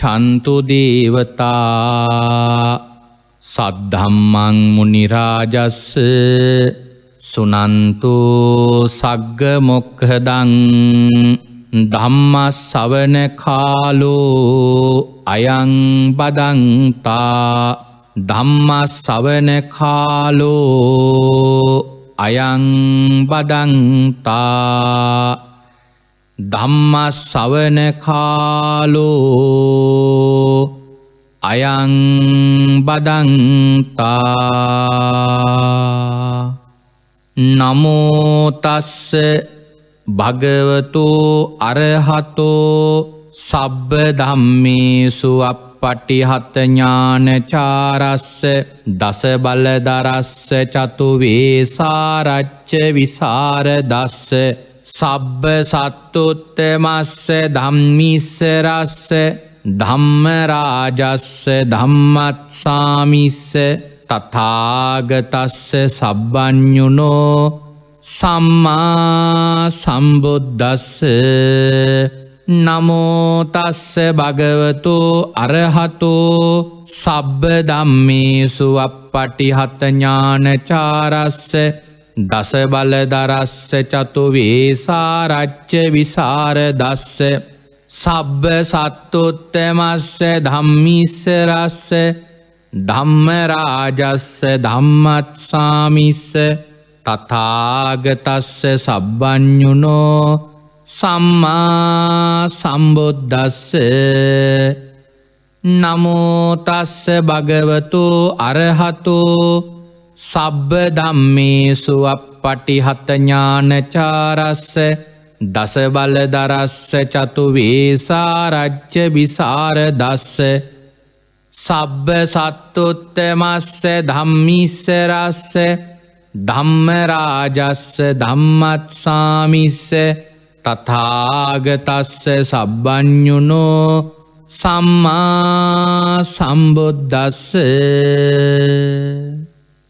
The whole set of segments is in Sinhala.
චන්තුදේවතා සද්ධම්මං මුනිරාජස්ස සුනන්තු සග්ග මොක්හදං ධම්ම සවන කාලෝ අයං බදන්තා ධම්ම සවන කාලෝ අයං බදන්තා ධම්ම සවන කාලෝ අයං බදන්තා නමෝතස්ස භගවතු අරහතෝ සබ්බ ධම්මේසු අප පටිහතඥානචාරස්ස දස බලදරස්ස චතුවේ සාරච්ච විසාර දස්ස සබ්බ සත්තුත්තමස්ස ධම්මිස්සරස්ස ධම්මරාජස්ස ධම්මත්සාමිස්ස තතාගතස්ස සබ්බ්ඥුනෝ සම්මා සම්බුද්ධස්ස නමෝතස්ස භගවතු අරහතෝ සබ්බ දම්මේසු අප පටිහතඥානචාරස්ස දස බලදරස්ස චතු වේසාරච්ච විසාර දස්ස සබ්බ සත්තුත්තමස්ස ධම්මිස්ස රස්ස ධම්මරාජස්ස ධම්මත්සාමිස්ස තතාගතස්ස සබ්බ්ඥුනෝ සම්මා සම්බුද්ධස්ස නමෝතස්ස භගවතු අරහතුෝ සබ්බ ධම්මේසු අපපටි හතඥානචාරස්ස දසබල දරස්ස චතු වේසාරච්ච බිසාර දස්ස සබ්බ සත්තුත්තමස්ස ධම්මිස්සරස්ස ධම්මරාජස්ස ධම්මත්සාමිස්ස තතාගතස්ස සබ්බ්ඥුනෝ සම්මා සම්බුද්ධස්ස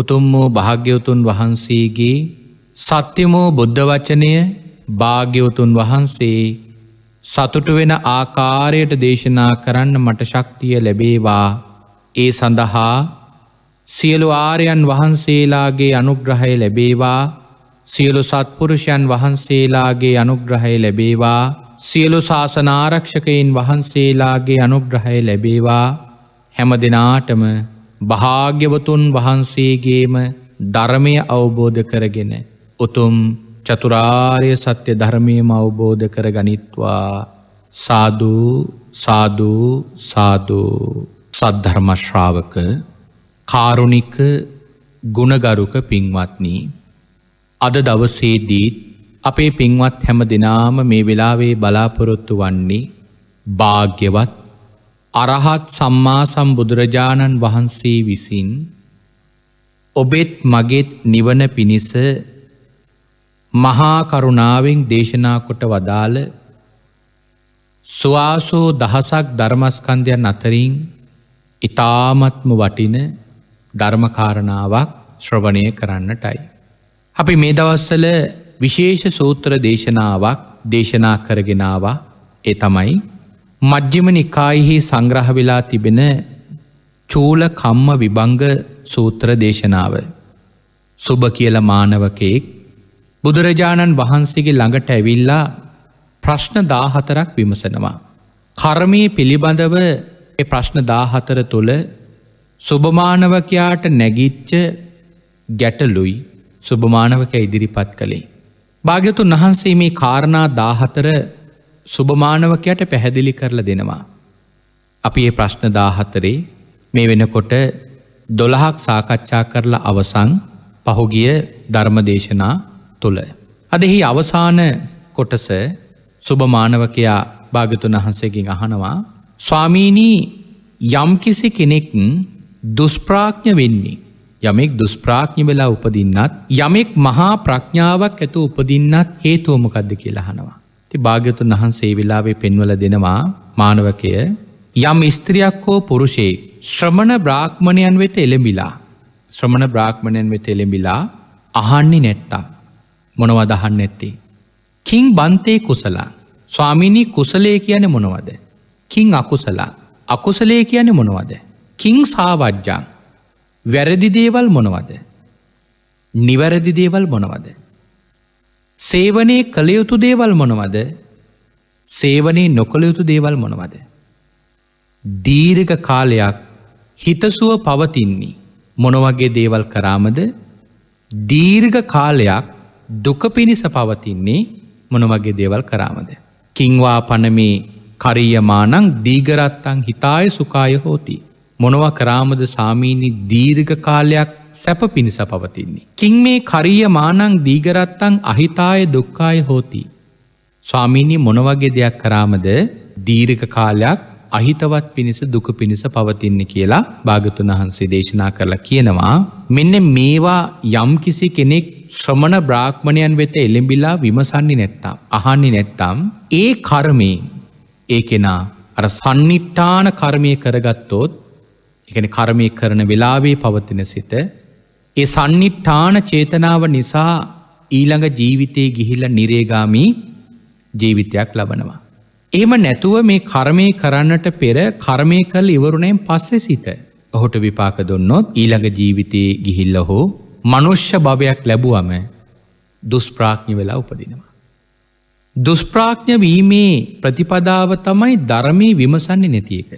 උතුම් වූ භාග්‍යවතුන් වහන්සේගේ සත්‍යමෝ බුද්ධ වචනය භාග්‍යවතුන් වහන්සේ සතුට වෙන ආකාරයට දේශනා කරන්න මට ශක්තිය ලැබේවා ඒ සඳහා සියලු ආරයන් වහන්සේලාගේ අනුග්‍රහය ලැබේවා සියලු සත්පුරුෂයන් වහන්සේලාගේ අනුග්‍රහය ලැබේවා සියලු ශාසනාරක්ෂකයින් වහන්සේලාගේ අනුග්‍රහය ලැබේවා හැම දෙනාටම භාග්‍යවතුන් වහන්සේගේම ධර්මය අවබෝධ කරගෙන උතුම් චතුරාර්ය සත්‍ය ධර්මයම අවබෝධ කර ගනිත්වා සාධූ සාධූ සාධූ සද්ධර්මශ්‍රාවක කාරුණික ගුණගරුක පින්වත්නී අද දවසේදීත් අපේ පින්වත් හැම දෙනාම මේ වෙලාවේ බලාපොරොත්තු වන්නේ භාග්‍යවත් අරහත් සම්මා සම්බුදුරජාණන් වහන්සේ විසින් ඔබෙත් මගෙත් නිවන පිණිස මහා කරුණාවෙන් දේශනා කොට වදාළ ස්වාසෝ දහසක් ධර්මස්කන්ධයන් අතරින් ඉතාමත්ම වටින ධර්මකාරණාවක් ශ්‍රවණය කරන්නටයි. අපි මේ දවස්සල විශේෂ සූත්‍ර දේශනාවක් දේශනා කරගෙනවා ඒ තමයි මජ්්‍යම නිකායිහි සංග්‍රහ වෙලා තිබෙන චූල කම්ම විභංග සූත්‍ර දේශනාව. සුභ කියල මානවකයෙක් බුදුරජාණන් වහන්සේගේ ළඟට ඇවිල්ලා ප්‍රශ්න දාහතරක් විමසනවා. කර්මී පිළිබඳව ප්‍රශ්න දාහතර තුළ සුභමානවකයාට නැගිච්ච ගැටලුයි සුභමානවක ඉදිරිපත් කළේ. භාග්‍යතුන් වහන්සේ මේ කාරණා දාහතර සුභමානවකයට පැහැදිලි කරලා දෙනවා. අපි ඒ ප්‍රශ්න දාහත්තරේ මේ වෙනකොට දොළහක් සාකච්ඡා කරලා අවසං පහුගිය ධර්මදේශනා තුළ. අදෙහි අවසාන කොටස සුභමානවකයා භාගතුන් වහන්සේකින් අහනවා ස්වාමීණී යම්කිසි කෙනෙක් දුස්ප්‍රාඥ වෙන්නේ යමෙක් දුස්ප්‍රාඥ වෙලා උපදින්නත් යමෙක් මහා ප්‍රඥාවක් ඇතු උපදින්නත් හේතුවමකක්ද කියලහනවා. ති භාග්‍යතුන් වහන්සේ වෙලාවේ පෙන්වල දෙනවා මානවකය යම් ස්ත්‍රියක් හෝ පුරුෂේ ශ්‍රමණ බ්‍රාහ්මණයන් වෙත එළඹිලා ශ්‍රමණ බ්‍රාහ්මණයන් වෙත එළඹිලා අහන්නේ නැත්තා මොනව දහන්න ඇත්තේ. කින් බන්තේ කුසලා ස්වාමිණී කුසලේ කියන මොනවද. කින් අකුසලා අකුසලේ කියන මොනවද. කින් සාවජ්ජන් වැරදි දේවල් මොනවද. නිවැරදි දේවල් මොනවද. සේවනයේ කළයුතු දේවල් මොනවද සේවනයේ නොකළයුතු දේවල් මොනවද. දීර්ඝ කාලයක් හිතසුව පවතින්නේ මොනවගේ දේවල් කරාමද දීර්ඝ කාලයක් දුක පිණිස පවතින්නේ මොනවගේ දේවල් කරාමද. කිංවා පනමේ කරීයමානං දීගරත්තං හිතාය සුකාය හෝති. මොනව කරාමද සාමීනි දීර්ඝ කාලයක් සැප පිණිස පවතින්නේ. කින් මේ කරිය මානං දීගරත්තං අහිතාය දුක්කාය හෝති. ස්වාමීණී මොනවගේ දෙයක් කරාමද දීර්ක කාලයක් අහිතවත් පිණිස දුක පිණිස පවතින්න කියලා භාගතුන් වහන්සේ දේශනා කරලා කියනවා. මෙන්න මේවා යම්කිසි කෙනෙක් ශ්‍රමණ බ්‍රාක්්මණයන් වෙත එළෙඹිලා විමසන්නේ නැත්තාම්. අහන්නේ නැත්තම් ඒ කර්මේ ඒ කෙනා අර සන්නිට්ඨාන කර්මය කරගත්තොත් එකන කර්මය කරන වෙලාවේ පවතින සිත ඒ සන්නිට්ඨාන චේතනාව නිසා ඊළඟ ජීවිතයේ ගිහිල්ල නිරේගාමී ජීවිතයක් ලබනවා. එම නැතුව මේ කර්මය කරන්නට පෙර කර්මය කල් ඉවරුණයෙන් පස්සෙ සිත ඔහොට විපාක දුන්නොත් ඊළඟ ජීවිතයේ ගිහිල්ල හෝ මනුෂ්‍ය භවයක් ලැබුවම දුස්ප්‍රාඥ වෙලා උපදිනවා. දුස්ප්‍රාඥ වීමේ ප්‍රතිපදාව තමයි ධර්මී විමසන්නේ නැති එක.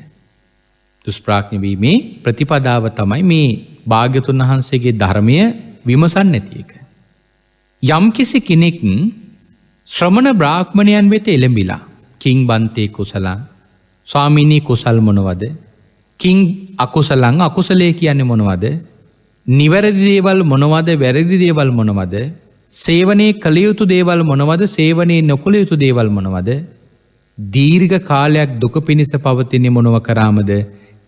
දුස්ප්‍රාඥවීමේ ප්‍රතිපදාව තමයි මේ භාග්‍යතුන් වහන්සේගේ ධර්මය විමසන් නැති එක. යම්කිසි කෙනෙක් ශ්‍රමණ බ්‍රාහ්මණයන් වෙත එළඹිලා කින් බන්තය කුසලා ස්වාමිනී කුසල් මොනවද කින් අකුසලං අකුසලේ කියන්නේ මොනවද නිවැරදි දේවල් මොනවද වැරදි දේවල් මොනවද සේවනයේ කළයුතු දේවල් මොනවද සේවනයේ නොකළ යුතු දේවල් මොනවද දීර්ඝ කාලයක් දුක පිණිස පවතින්නේ මොනව කරාමද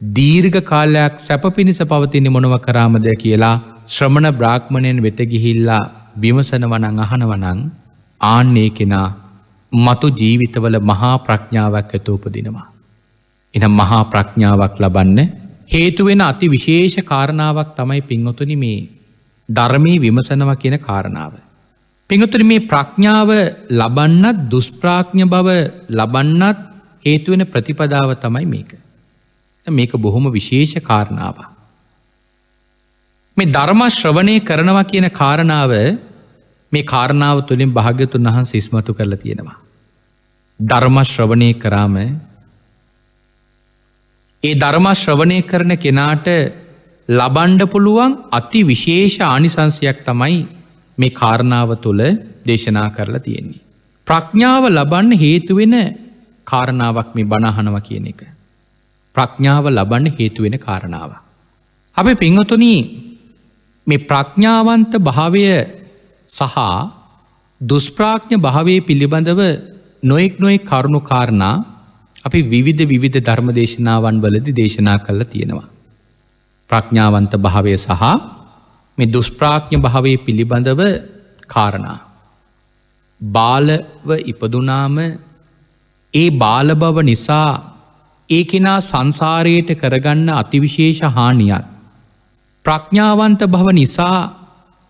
දීර්ඝ කාලයක් සැප පිණිස පවතින්නේ මොනව කරාමද කියලා ශ්‍රමණ බ්‍රාහ්මණයෙන් වෙතගිහිල්ලා විමසනවනං අහනවනං ආන්නේ කෙනා මතු ජීවිතවල මහා ප්‍රඥාවක් ඇත උපදිනවා. එනම් මහා ප්‍රඥාවක් ලබන්න හේතුවෙන අති විශේෂ කාරණාවක් තමයි පින්වතුනි මේ ධර්මී විමසනව කියන කාරණාව. පිඟතුරි මේ ප්‍රඥාව ලබන්නත් දුස්ප්‍රාඥ බව ලබන්නත් හේතුවෙන ප්‍රතිපදාව තමයි මේක. මේක බොහොම විශේෂ කාරණාව. මේ ධර්මශ්‍රවනය කරනවා කියන කාරණාව මේ කාරණාව තුළින් භාග්‍යතුන් වහන්ස ඉස්මතු කරලා තියෙනවා. ධර්මශ්‍රවනය කරාම ඒ ධර්මශ්‍රවනය කරන කෙනාට ලබන්ඩ පුළුවන් අති විශේෂ ආනිසංසයක් තමයි මේ කාරණාව තුළ දේශනා කරලා තියෙන්නේ. ප්‍රඥාව ලබන්න හේතුවෙන කාරණාවක් මේ බණහනව කියන එක. ප්‍රඥාව ලබන්න හේතුවෙන කාරණාව. අපේ පිංහතුන මේ ප්‍රඥාවන්ත භාවය සහ දුස්ප්‍රාඥ භාවය පිළිබඳව නොෙක් නොයි කරුණු කාරණා අපි විවිධ විවිධ ධර්මදේශනාවන් වලදි දේශනා කල්ල තියෙනවා. ප්‍රඥාවන්ත භාවය සහ මේ දුස්ප්‍රාඥ භාවය පිළිබඳව කාරණා. බාලව ඉපදුනාම ඒ බාලබව නිසා ඒ කෙනා සංසාරයට කරගන්න අතිවිශේෂ හානියත්. ප්‍රඥාවන්ත භව නිසා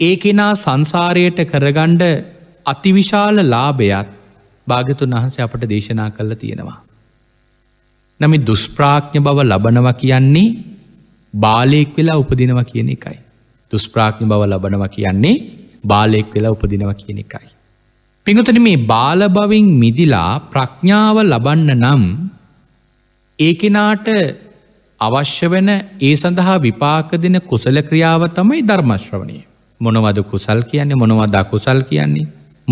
ඒ කෙනා සංසාරයට කරගණ්ඩ අතිවිශාල ලාභයත් භාගතුන් වහන්ස අපට දේශනා කල්ල තියෙනවා. නම දුස්ප්‍රාඥ බව ලබනව කියන්නේ බාලයෙක් වෙලා උපදිනව කියන එකයි. දුස්ප්‍රාඥ බව ලබනව කියන්නේ බාලයෙක් වෙලා උපදිනව කියන එකයි. පිඟතන මේ බාලබවින් මිදිලා ප්‍රඥාව ලබන්න නම් ඒ කෙනාට අවශ්‍ය වෙන ඒ සඳහා විපාක දෙන කුසල ක්‍රියාව තමයි ධර්මශ්‍රවණය. මොනවද කුසල් කියන්නේ මොනවද අකුසල් කියන්නේ.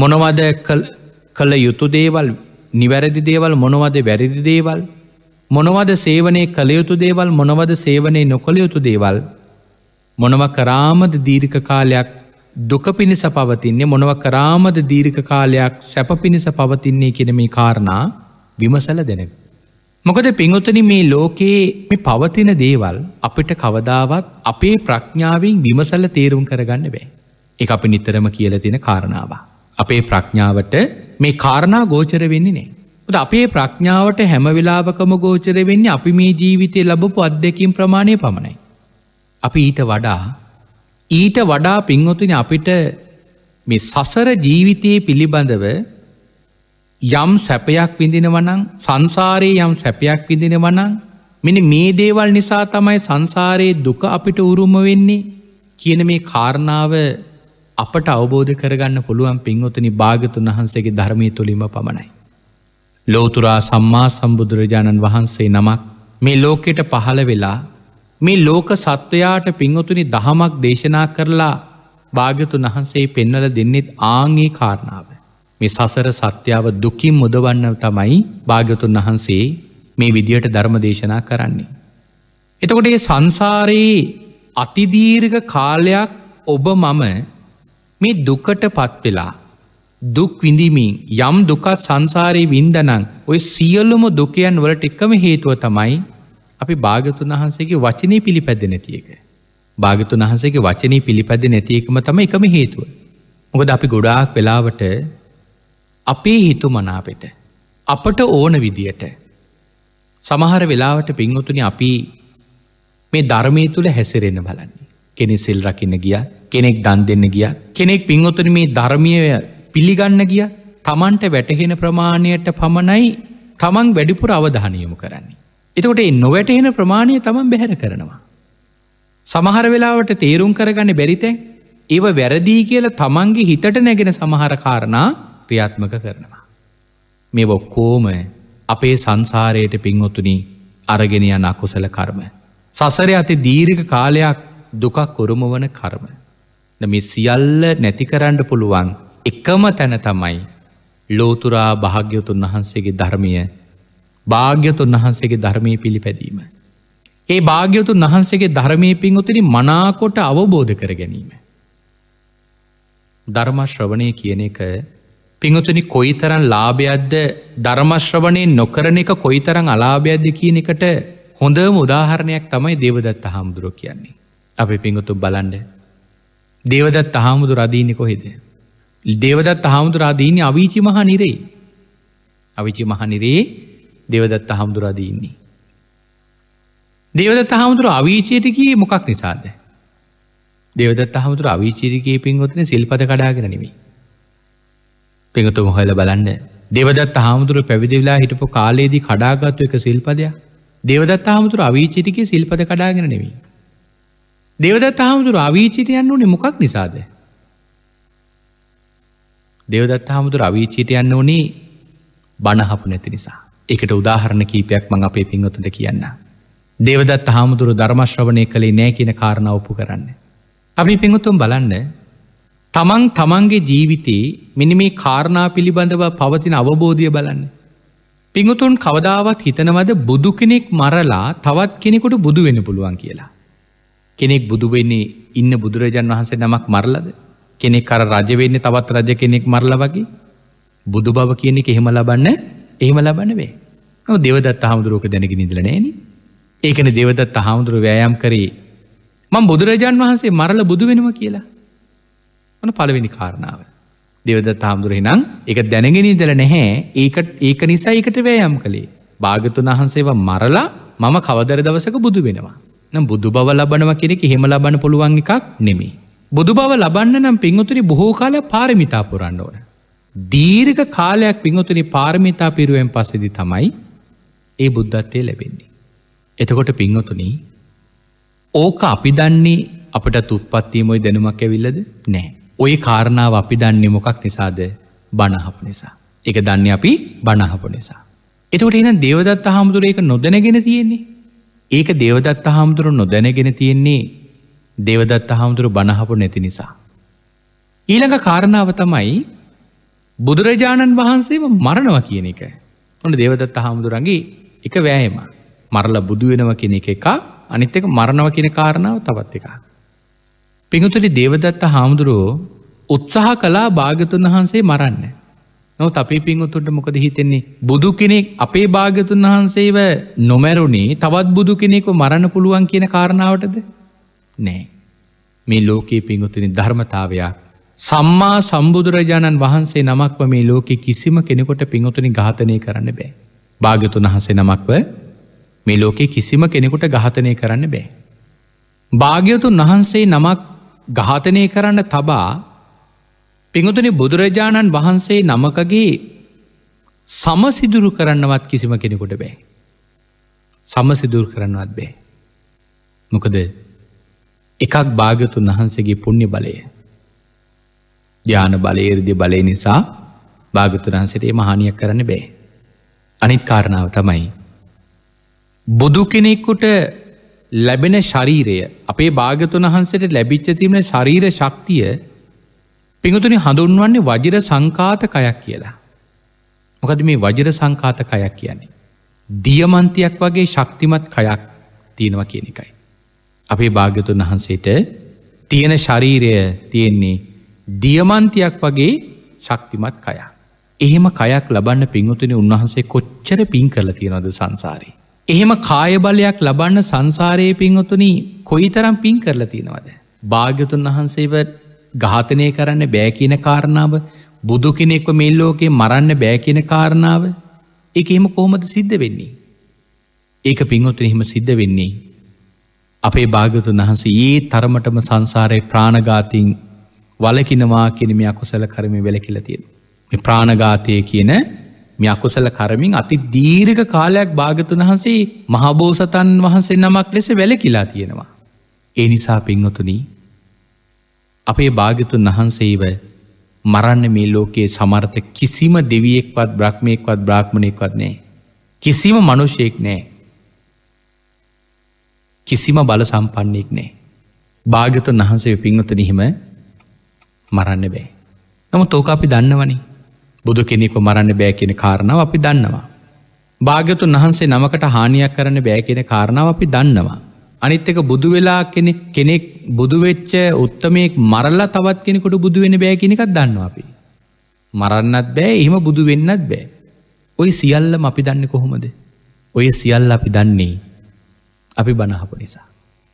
මොනවද කළ යුතු දේවල් නිවැරදි දේවල් මොනවද වැරදි දේවල් මොනවද සේවනය කළයුතු දේවල් මොනවද සේවනය නොකළයුතු දේවල් මොනව කරාමද දීර්ක කාලයක් දුක පිණිස පවතින්නේ මොනව කරාමද දීර්ක කාලයක් සැප පිණිස පවතින්නේ කෙනෙමි කාරණා විමසල දෙනක. මොකද පිංගොතන මේ ලෝකයේ මේ පවතින දේවල් අපිට කවදාවත් අපේ ප්‍රඥාවෙන් විමසල්ල තේරුම් කරගන්න බෑ. එක අපි නිතරම කියල තින කාරණාව. අපේ ප්‍රඥාවට මේ කාරණා ගෝචර වෙන්නේ නේ. ද අපේ ප්‍රඥාවට හැමවෙලාවකම ගෝචර වෙන්නේ අපි මේ ජීවිතය ලබපු අත්දැකින් ප්‍රමාණය පමණයි. අපි ඊට වඩා ඊට වඩා පිංහොතුන අපිට මේ සසර ජීවිතයේ පිළිබඳව යම් සැපයක් විඳිනවනං සංසාරයේ යම් සැපයක් විඳිනවනං මෙනි මේ දේවල් නිසා තමයි සංසාරයේ දුක අපිට උරුම වෙන්නේ කියන මේ කාරණාව අපට අවබෝධ කරගන්න පුළුවන් පින්වතනි භාගතුන් වහන්සේගේ ධර්මය තුළිම පමණයි. ලෝතුරා සම්මා සම්බුදුරජාණන් වහන්සේ නමක් මේ ලෝකෙට පහළ වෙලා මේ ලෝක සත්වයාට පින්වතුනි දහමක් දේශනා කරලා භාගතුන් වහන්සේ පෙන්නල දෙන්නෙත් ආංගේ කාරණාව. මේ සසර සත්‍යාව දුකින් මුදවන්න තමයි භාග්‍යතුන් වහන්සේ මේ විදියට ධර්ම දේශනා කරන්නේ. එතකොට ඒ සංසාරයේ අතිදීර්ග කාලයක් ඔබ මම මේ දුකට පත්වෙලා දුක් විඳිමින් යම් දුකත් සංසාරයේ වින්දනං ඔය සියල්ලුම දුකයන් වලට එකම හේතුව තමයි අපි භාගතුන් වහන්සේගේ වචනය පිළිපැද නැතියක. භාගතුන් වහසගේ වචනය පිළිපැද නැතියකම තම එකම හේතුව. මොකද අපි ගොඩාක් වෙලාවට අපේ හිතු මනාපෙට අපට ඕන විදියට සමහර වෙලාවට පින්වතුනි අපි මේ ධර්මය තුළ හැසිරෙන බලන්නේ කෙනෙ සෙල් රකින්න ගිය කෙනෙක් දන් දෙන්න ගිය කෙනෙක් පින්වතුන මේ ධර්මය පිළිගන්න ගිය තමන්ට වැටහෙන ප්‍රමාණයට පමණයි තමන් වැඩිපුර අවධානයමු කරන්නේ. එතකොට එ නොවැටහෙන ප්‍රමාණය තමන් බැහැර කරනවා. සමහර වෙලාවට තේරුම් කරගන්න බැරිතැන් ඒව වැරදිී කියල තමන්ගේ හිතට නැගෙන සමහර කාරණා ක්‍රියාත්මක කරනවා. මේ ඔක්කෝම අපේ සංසාරයට පින්වොතුනි අරගෙනයන් අකුසල කර්ම. සසර ඇති දීර්ඝ කාලයක් දුකක් කොරුම වන කර්ම. මේ සියල්ල නැති කරන්න පුළුවන් එකම තැන තමයි ලෝතුරා භාග්‍යතුන් වහන්සේගේ ධර්මිය භාග්‍යතුන් වහන්සේගේ ධර්මය පිළිපැදීම. ඒ භාග්‍යතුන් වහන්සේගේ ධර්මය පින්වතිනි මනාකොට අවබෝධ කර ගැනීම. ධර්මශ්‍රවණය කියන එක පිංහතුනි කොයි තරන් ලාභයක්ද ධර්මශ්‍රවනය නොකරන එක කොයි තරං අලාභයක්ද කියන එකට හොඳම උදාහරණයක් තමයි දේවදත්ත හාමුදුරුව කියන්නේ. අපි පිංහුතු බලන්ඩ. දේවදත් අහාමුදු රදීනෙ කොහෙද. දේවදත් අහාමුදු රාදීනය අවිචි මහ නිරේ. අවිචි මහ නිරේ දේවදත් අහාමුදු රදීන්නේ. දේවදත් අහාමුදුර අවිචයටකී මොකක් නිසාද. දෙවදත් අහමුතුර අවිචිරිගේ පින් ොත්න සිල්පත කඩාගෙන නෙමේ පිඟතුම හොල බලන්න දෙවදත් හාමුදුර පැවිදිවෙලා හිටපු කාලයේදී කඩාගත්තු එක සිල්පදයක් දෙවදත් හාමුදුර අවීචිටිකේ සිල්පද කඩාගෙන නෙවී. දෙවදත් හාමුදුර අවීචිටයන්න ඕනේ මොකක් නිසාද. දෙවදත් හාමුදුර අවීචිටයන්න ඕනේ බණහපු නැති නිසා. එකට උදාහරණ කීපයක් මං අපේ පින්වතට කියන්න. දෙවදත් හාමුදුරු ධර්මශ්‍රවණය කළේ නෑ කියන කාරණ ඔප්පු කරන්න. අපි පිඟුතුම් බලන්න තමන් තමන්ගේ ජීවිතයේ මෙනි මේ කාරණා පිළිබඳව පවතින අවබෝධය බලන්න. පිංගුතුන් කවදාවත් හිතනවද බුදු කෙනෙක් මරලා තවත් කෙනෙකුට බුදු වෙන පුළුවන් කියලා. කෙනෙක් බුදුවෙන්නේ ඉන්න බුදුරජන් වහන්සේ නමක් මරලද. කෙනෙක් කර රජවෙන්නේ තවත් රජ කෙනෙක් මරල වගේ බුදු බව කියනෙ එහෙම ලබන්න එහෙම ලබන්න වේ. දෙවදත් හාමුදුරුවක දැනක නිදලනෑන. ඒකන දෙවදත් හාමුදුරුව වෑයම් කරේ මං බුදුරජාන් වහන්සේ මරල බුදු වෙනවා කියලා. ඕන පළවෙනි කාරණාව. දෙවදත් හාමුදුරහිනම් එක දැනගෙන ඉදල නැහැ ඒකට ඒක නිසා එකට වෑයම් කළේ. භාගතුන් වහන්සේව මරලා මම කවදර දවසක බුදු වෙනවා. නම් බුදු බව ලබනව කෙනෙක් හෙම ලබන පුළුවන් එකක් නෙමේ. බුදු බව ලබන්න නම් පින්වතුනි බොහෝ කාලයක් පාරමිතා පුරන්න ඕන. දීර්ඝ කාලයක් පින්වතුනි පාරමිතා පිරුවෙන් පස්සෙදි තමයි ඒ බුද්ධත්වය ලැබෙන්නේ. එතකොට පින්වතුනි ඕක අපි දන්නේ අපට තුත්පත්වීමයි දැනුමක් ඇවිල්ලද නෑ. ඔය කාරණාව අපි දන්නේ මොකක් නිසාද බණහප නිසා. එක දන්න අපි බණහප නිසා. එතකට එන දේවදත් හාමුදුර ඒක නොදැනගෙන තියෙන්නේ. ඒක දේවදත් හාමුදුරු නොදැනගෙන තියෙන්නේ දේවදත් හාමුදුරු බණහපු නැති නිසා. ඊළඟ කාරණාව තමයි බුදුරජාණන් වහන්සේ මරණව කියන එක. ඔොන දේවදත් හාමුදුරන්ගේ එක වෑයම. මරල බුදුවෙනව කෙනෙ එක අනිත් එක මරණව කියන කාරණාව තවත් එකා. පිඟුතුරි දේවදත්ත හාමුදුරුවෝ උත්සාහ කලා භාගතුන් වහන්සේ මරන්න. නො අපේ පිංගුතුන්ට මොකද හිතෙන්නේ. බුදු කෙනෙක් අපේ භාගතුන් වහන්සේව නොමැරුණේ තවත් බුදු කෙනෙකු මරණ පුළුවන් කියන කාරණාවටද. නෑ. මේ ලෝකයේ පිංගුතුනි ධර්මතාවයක් සම්මා සම්බුදුරජාණන් වහන්සේ නමක්ව මේ ලෝකෙ කිසිම කෙනෙකොට පිංහතුනි ඝාතනය කරන්න බෑ. භාගතුන් වහන්සේ නමක්ව මේ ලෝකෙ කිසිම කෙනෙකුට ඝාතනය කරන්න බෑ. භාග්‍යතුන් වහන්සේ නමක් ඝාතනය කරන්න තබා පිඟුතුනි බුදුරජාණන් වහන්සේ නමකගේ සමසිදුරු කරන්නවත් කිසිම කෙනෙකුට බෑ. සමසිදුර කරන්නවත් බෑ. මොකද එකක් භාගතුන් වහන්සේගේ පුුණ්්‍ය බලය. ධ්‍යාන බලයේරදි බලය නිසා භාගතුරහන්සටේ මහානියක් කරන්න බෑ. අනිත් කාරණාව තමයි. බුදු කෙනෙක්කුට ලැබෙන ශරීරය අපේ භාගතුන් වහන්සට ලැබිච්ච තිබෙන ශරීර ශක්තිය පිඟතුනි හඳුන්වන්නේ වජිර සංකාත කයක් කියලා. මොකද මේ වජිර සංකාත කයක් කියන්නේ. දියමන්තියක් වගේ ශක්තිමත් කයක් තියෙනවා කියන එකයි. අපේ භාග්‍යතුන් වහන්සේට තියෙන ශරීරය තියෙන්නේ දියමන්තියක් වගේ ශක්තිමත් කයක්. එහෙම කයක් ලබන්න පින්වතුනි උන්වහන්සේ කොච්චර පින් කරලා තියෙනවද සංසාරී. එහෙම කායබලයක් ලබන්න සංසාරයේ පින්වතුන කොයිතරම් පින් කරලා තියෙනවද. භාග්‍යතුන් වහන්සේව ඝාතනය කරන්න බෑකීන කාරණාව බුදු කෙනෙක්ව මෙල්ලෝකේ මරන්න බෑකෙන කාරණාව එක එහෙම කොහොමද සිද්ධ වෙන්නේ. ඒක පින්වතුන එහෙම සිද්ධ වෙන්නේ. අපේ භාගතුන් වහන්සේ ඒ තරමටම සංසාරය ප්‍රාණගාතින් වලකිනවා කෙනමයක් කුසල කරමි වෙලකිල තියෙන. මේ ප්‍රාණගාතය කියන මේ අකුසල කරමින් අති දීර්ඝ කාලයක් භාගතුන් වහන්සේ මහබෝසතන් වහන්සේ නමක් ලෙස වැලකිලා තියෙනවා. ඒ නිසා පින්වතුනී අපේ භාගතුන් වහන්සේව මරන්න මේ ලෝකයේ සමර්ථ කිසිම දෙවියෙක්වත් බ්‍රහ්මයෙක්වත් බ්‍රාහ්මණයෙක්වත් නෑ. කිසිම මනුෂයෙක් නෑ. කිසිම බල සම්පන්නේෙක් නෑ. භාගතුන් වහන්සේ පින්වතනහිම මරන්න බෑ. නමු තෝක අපි දන්නවනේ බුදු කෙනෙක්ව මරන්න බෑ කියෙන කාරණාව අපි දන්නවා. භාග්‍යතුන් වහන්සේ නමකට හානියක් කරන්න බෑ කියෙන කාරණාව අපි දන්නවා. අනිත් එක බුදු වෙලා කෙනෙක් බුදුවෙච්ච උත්තමයෙක් මරල්ලා තවත් කෙනෙකුට බුදුවෙන බෑ කෙනෙකක් දන්නවා අපි. මරන්නත් බෑ එහෙම බුදු වෙන්නත් බෑ. ඔය සියල්ලම අපි දන්න කොහොමද. ඔය සියල්ල අපි දන්නේ අපි බණහපු නිසා.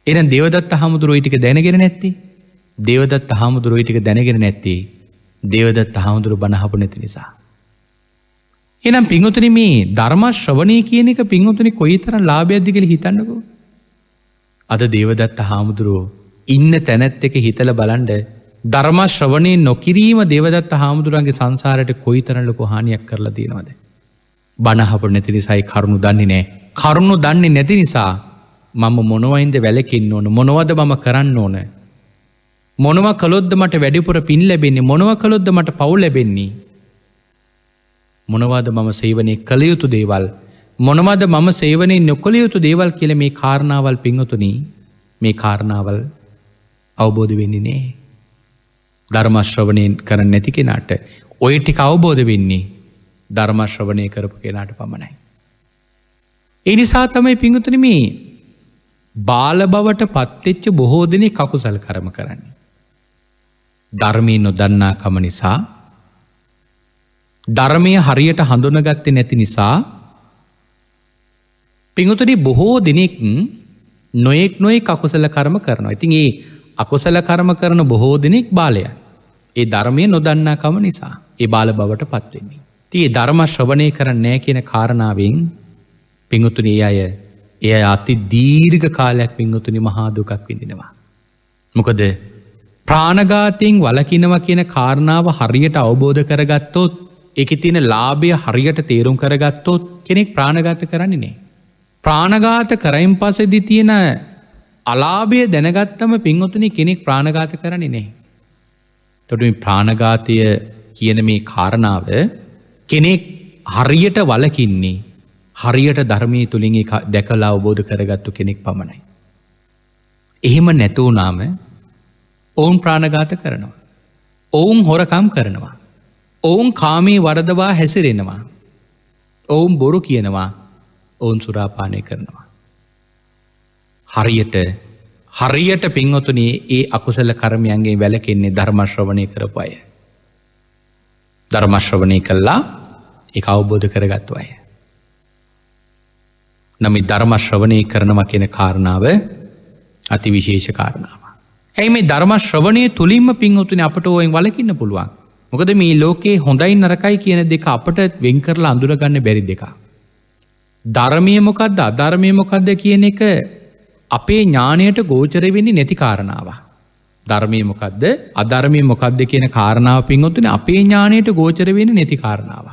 එන දෙවදත් හමුදුරුවයිටික දැනගෙන නැත්ති. දෙවදත් හමුදුරුවයිටික දැනගෙන නැත්තේ දේවදත් හාමුදුරු බණහපු නැති නිසා. එනම් පිංහතුන මේ ධර්මශ්‍රවනය කියන එක පිංහතුනි කොයිතර ලාභයද්දි කළ හිතන්නකු. අද දේවදත්ත හාමුදුරුවෝ ඉන්න තැනැත් එක හිතල බලන්ඩ ධර්මශ්‍රවනය නොකිරීම දෙවදත් හාමුදුරන්ගේ සංසාරයට කොයිතරලක හානියක් කරලා තියෙනවද. බණහපට නැති නිසයි කරුණු දන්නේ නෑ කරුණු දන්නේ නැති නිසා මම මොනවයින්ද වැලකෙන්න ඕන මොනවද මම කරන්න ඕනෑ මොනව කළොද්ද මට වැඩිපුර පින් ලැබෙන්නේ මොනව කළොද්ද මට පවු ලැබෙන්නේ. මොනවාද මම සේවනය කළයුතු දේවල් මොනවද මම සේවනය නොකළයුතු දේවල් කියල මේ කාරණාවල් පිංහතුනී මේ කාරණාවල් අවබෝධ වෙන්නේ නේ. ධර්මශ්‍රවණයෙන් කරන්න නැති කෙනාට ඔය ටික අවබෝධ වෙන්නේ ධර්මශ්‍රවණය කරපු කෙනාට පමණයි. එනිසා තමයි පිංහතුනම බාලබවට පත්තෙච්ච බොහෝ දෙනෙ කකුසල් කරම කරන්නේ. ධර්මී නොදන්නාකම නිසා ධර්මය හරියට හඳුනගත්තේ නැති නිසා පිඟුතුනි බොහෝ දෙනෙක් නොයෙක් නොයි කකුසල කරම කරනවා. ඉතින් ඒ අකුසල කරම කරන බොහෝ දෙනෙක් බාලයන්. ඒ ධර්මය නොදන්නාකම නිසා ඒ බාල බවට පත්වෙන්නේ. තියේ ධර්ම ශ්‍රවණය කරන්න නෑ කියන කාරණාවෙන් පිංගුතුනී අය එය අති දීර්ඝ කාලයක් පිංගුතුනි මහාදුකක් විඳෙනවා. මොකද ප්‍රාණගාතයෙන් වලකිනවා කියන කාරණාව හරියට අවබෝධ කරගත්තොත් එක තින ලාභය හරියට තේරුම් කරගත්තොත් කෙනෙක් ප්‍රාණගාත කරන්නේ නේ. ප්‍රාණගාත කරයිම් පසදි තියෙන අලාභය දැනගත්තම පින්වතුනි කෙනෙක් ප්‍රාණගාත කරන්නේ නේ. තොටම ප්‍රාණගාතය කියන මේ කාරණාව කෙනෙක් හරියට වලකින්නේ හරියට ධර්මය තුළින් දැකලා අවබෝධ කරගත්තු කෙනෙක් පමණයි. එහෙම නැතුවනාම ඔවුන් ප්‍රාණඝාත කරනවා. ඔවුන් හොරකම් කරනවා. ඔවුන් කාමී වරදවා හැසිරෙනවා. ඔවුන් බොරු කියනවා ඔවුන් සුරාපානය කරනවා. හරියට හරියට පින්වතුනේ ඒ අකුසල කරමයන්ගේ වැලකෙන්නේ ධර්මශ්‍රවණය කරපු අය. ධර්මශ්‍රවණය කල්ලා එක අවබෝධ කරගත්තු අය. නමි ධර්මශ්‍රවණය කරනවා කියෙන කාරණාව අති විශේෂ කාරණාව. ඇයි මේ ධර්ම ශ්‍රවණය තුළින්ම පින්වතුන අපට ඕයෙන් වලකින්න පුළුවන්. මොකද මේ ලෝකයේ හොඳයි නරකයි කියන දෙක අපට වෙන් කරලා අඳුරගන්න බැරි දෙක. ධර්මය මොකක්ද අධර්මය මොකක්ද කියන එක අපේ ඥානයට ගෝචරවෙන්නේ නැති කාරණාව. ධර්මය මොකක්ද අධර්මය මොකක්ද කියන කාරණාව පින්වතුන අපේ ඥානයට ගෝචරවෙන්න නැති කාරණාව.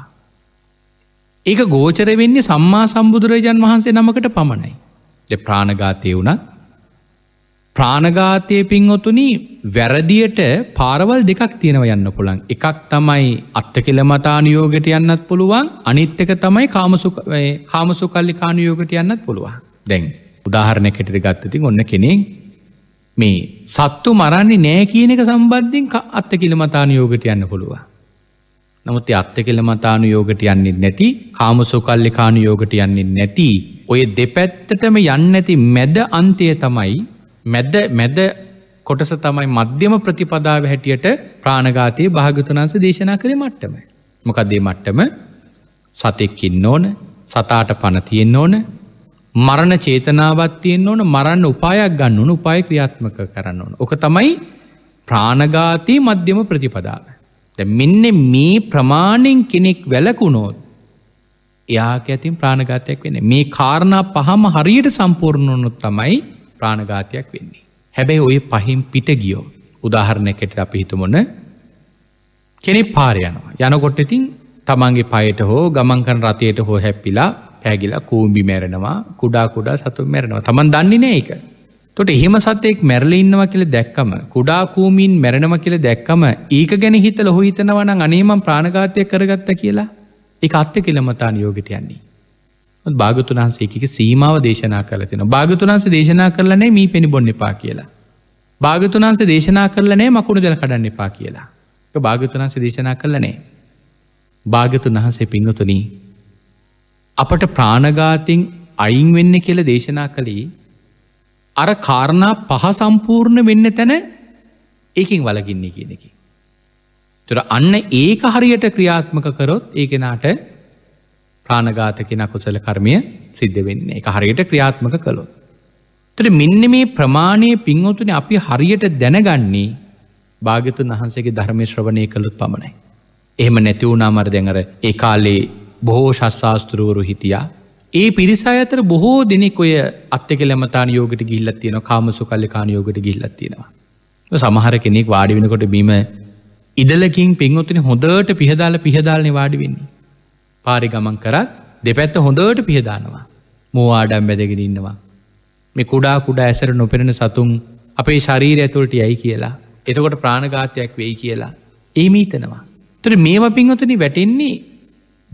ඒක ගෝචර වෙන්නේ සම්මා සම්බුදුරජන් වහන්සේ නමකට පමණයි. ද ප්‍රාණගාතය වුණත් ප්‍රාණඝාතය පින්වතුනි වැරදියට පාරවල් දෙකක් තියෙනව යන්න පුළන්. එකක් තමයි අත්ත කෙල මතානයෝගට යන්නත් පුළුවන් අනිත්්‍යක තමයි කාමසු කල්ලි කානයෝගට යන්නත් පුළුවන්. දැන් උදාහරණ කෙටට ගත්තති ඔන්න කෙනෙක් මේ සත්තු මරන්නේ නෑ කියන එක සම්බද්ධින් අත්ත කිල මතානයෝගට යන්න පුළුවන්. නමුත් අත්ත කෙල මතානු යෝගට යන්නෙත් නැති කාමසු කල්ලි කානු යෝගට යන්නෙත් නැති ඔය දෙපැත්තටම යන්නඇති මැද අන්තය තමයි මැද මැද කොටස තමයි මධ්‍යම ප්‍රතිපදාව හැටියට ප්‍රාණගාතයේ භාගතුනන්ස දේශනා කරේ මට්ටම. මොකදේ මට්ටම සතෙක්කින්න ඕන සතාට පනතියෙන් ඕන මරණ චේතනාවත් තියෙන් ඕන මරන්න උපායක් ගන්න ඕන උපාය ක්‍රියාත්මක කරන්න ඕන. ඕක තමයි ප්‍රාණගාතී මධ්‍යම ප්‍රතිපදාව. මෙන්න මේ ප්‍රමාණයෙන් කෙනෙක් වැලකුණෝත් එයාක ඇතින් ප්‍රාණගතයක් වෙන මේ කාරණා පහම හරියට සම්පූර්ණනොත් තමයි ප්‍රාණඝාතයක් වෙන්නේ. හැබැයි ඔය පහින් පිට ගියෝ උදාහරණයකට අපි හිතමොන කෙනෙක් පාරයනවා. යනකොට ඉතින් තමන්ගේ පයට හෝ ගමන්කන් රථයට හෝ හැප්පිලා පැගිලා කූම්බි මැරෙනවා කුඩා කුඩා සතුන් මැරෙනවා තමන් දන්නේ නෑ එක. තොට එහෙම සතෙක් මැරල ඉන්නවා කියල දැක්කම කුඩා කූමීන් මැරෙනම කියල දැක්කම ඒක ගැන හිත ලොහිතනවන අනේමම් ප්‍රාණඝාතය කරගත්ත කියලා එක අත්ත කෙළමතා නියෝගිට යන්නේ. භාගතුනාන්සේ එක සීමාව දේශනා කරතින භාගතුනාන්ස දේශනා කරලනේ මී පෙනි බොන්න එපා කියලා. භාගතුනාන්ස දේශනා කරලනේ මකුණු දෙල කඩන්න එපා කියලා. භාගතුනාන්ස දේශනා කරලනේ. භාගතුන් වහන්සේ පිංහතුනී. අපට ප්‍රාණගාතින් අයින් වෙන්න කියල දේශනා කළී අර කාරණා පහ සම්පූර්ණ වෙන්න තැන ඒකින් වලගින්නේ කියනකි. තුර අන්න ඒක හරියට ක්‍රියාත්මක කරොත් ඒගෙනාට ප්‍රාණගාත කෙන කුසල කර්මය සිද්ධ වෙන්න එක හරියට ක්‍රියාත්මක කළොත්. තර මෙන්න මේ ප්‍රමාණය පින්වතුන අපි හරියට දැනගන්නේ භාගතුන් වහන්සේගේ ධර්මය ශ්‍රවණය කළුත් පමණයි. එහෙම නැතිවුණාමර දැඟර ඒ කාලේ බොහෝ ශස්සාස්තෘවරු හිටියා ඒ පිරිසා අතර බොහෝ දෙනෙක් ඔය අත්තක ලමතාන යෝගට ගිල්ලත් තියෙන කාමසු කල්ලකාන යෝගට ගිල්ලත් තියෙනවා. සමහර කෙනෙක් වාඩි වෙනකොට බීම ඉදලකින් පින්වතුන හොඳට පිහදාල පිහදාලන වාඩිවෙන්නේ. පාරි ගමන් කරත් දෙපැත්ත හොඳට පියදානවා. මෝවාඩම් බැදගෙන ඉන්නවා. මේ කුඩා කුඩා ඇසර නොපෙනෙන සතුන් අපේ ශරීර ඇතුළට යයි කියලා. එතකොට ප්‍රාණඝාතයක් වෙයි කියලා. ඒ මීතනවා. තුර මේම පින්වතන වැටෙන්නේ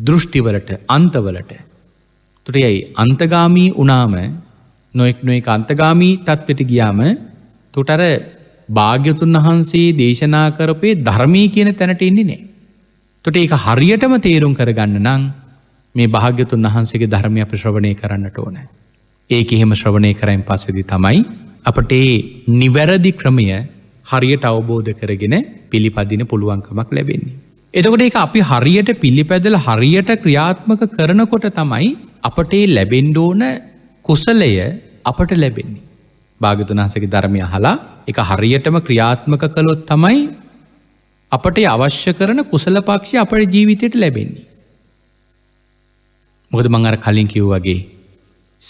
දෘෂ්ටිවලට අන්තවලට. තුරයයි අන්තගාමී උනාම නොෙක් නොෙක් අන්තගාමී තත්වෙට ගියාම තුටර භාග්‍යතුන් වහන්සේ දේශනා කරපේ ධර්මී කියන තැනට ඉන්නේ නෑ. තොට ඒක හරියටම තේරුම් කරගන්න නං මේ භාග්‍යතුන් වහන්සේගේ ධර්මය අප ශ්‍රවණය කරන්නට ඕනෑ. ඒක එහෙම ශ්‍රවණය කරයින් පස්සෙදි තමයි අපට ඒ නිවැරදි ක්‍රමය හරියට අවබෝධ කරගෙන පිළිපදින පුළුවන්කමක් ලැබෙන්නේ. එතකොට ඒ අපි හරියට පිළිපැදල හරියට ක්‍රියාත්මක කරනකොට තමයි අපට ලැබෙන්ඩෝන කුසලය අපට ලැබෙන්නේ. භාගතුනාසක ධර්මය හලා එක හරියටම ක්‍රියාත්මක කළොත් තමයි අපට අවශ්‍ය කරන කුසල පක්ෂ අපට ජීවිතයට ලැබෙන්නේ. මොකද මං අර කලින් කිව් වගේ.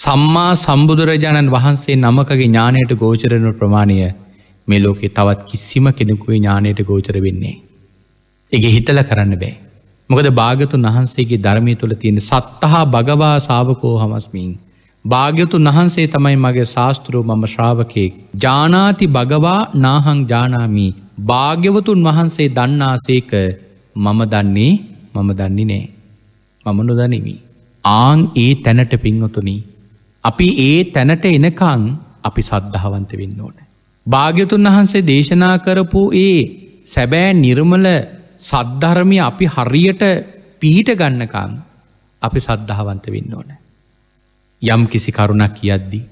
සම්මා සම්බුදුරජාණන් වහන්සේ නමකගේ ඥානයට ගෝචරන ප්‍රමාණය මේ ලෝකේ තවත් කිසිම කෙනෙකුේ ඥානයට ගෝචර වෙන්නේ. එගේ හිතල කරන්න බෑ. මොකද භාගතුන් වහන්සේගේ ධර්මය තුළ තියෙන සත්තහා භගවා සාාවකෝ හමස්මින්. භාග්‍යතුන් වහන්සේ තමයි මගේ ශාස්තෘ මම ශ්‍රාවකයෙක් ජානාති භගවා නාහං ජානාමී භාග්‍යවතුන් වහන්සේ දන්නාසේක මම දන්නේ මම දන්නේ නෑ. මම නොදනිමි. ආං ඒ තැනට පින්වතුනි. අපි ඒ තැනට එනකං අපි සද්ධාවන්ත වෙන්න ඕන. භාග්‍යතුන් වහන්සේ දේශනා කරපු ඒ සැබෑ නිර්මල සද්ධර්මය අපි හරියට පිහිට ගන්නකං අපි සද්ධාවන්ත වෙන්න ඕන. යම් කිසි කරුණක් කියද්දිී.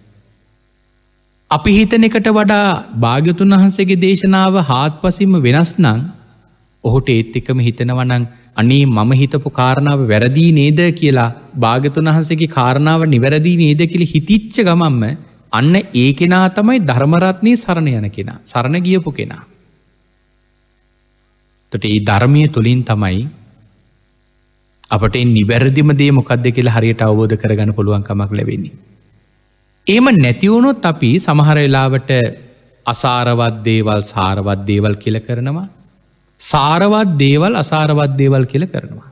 අපි හිතන එකට වඩා භාග්‍යතුන් වහන්සේගේ දේශනාව හාත්පසින්ම වෙනස් නං ඔහුට ඒත් එකම හිතනවනං අනේ මම හිතපු කාරණාව වැරදිී නේද කියලා භාගතුන් වහන්සේගේ කාරණාව නිවැරදිී නේද කියලි හිතිච්ච ගමම්ම අන්න ඒ කෙනා තමයි ධර්මරත්නය සරණ යන කෙනා සරණ ගියපු කෙනා. තොට ඒ ධර්මය තුළින් තමයි අපට නිවැරදිම දේ මොකක්ද කියලා හරියට අවබෝධ කරගන්න පුළුවන්කමක් ලැබෙන්නේ. එම නැතිවුණොත් අපි සමහර වෙලාවට අසාරවත් දේවල් සාරවත් දේවල් කියල කරනවා සාරවත් දේවල් අසාරවත් දේවල් කියල කරනවා.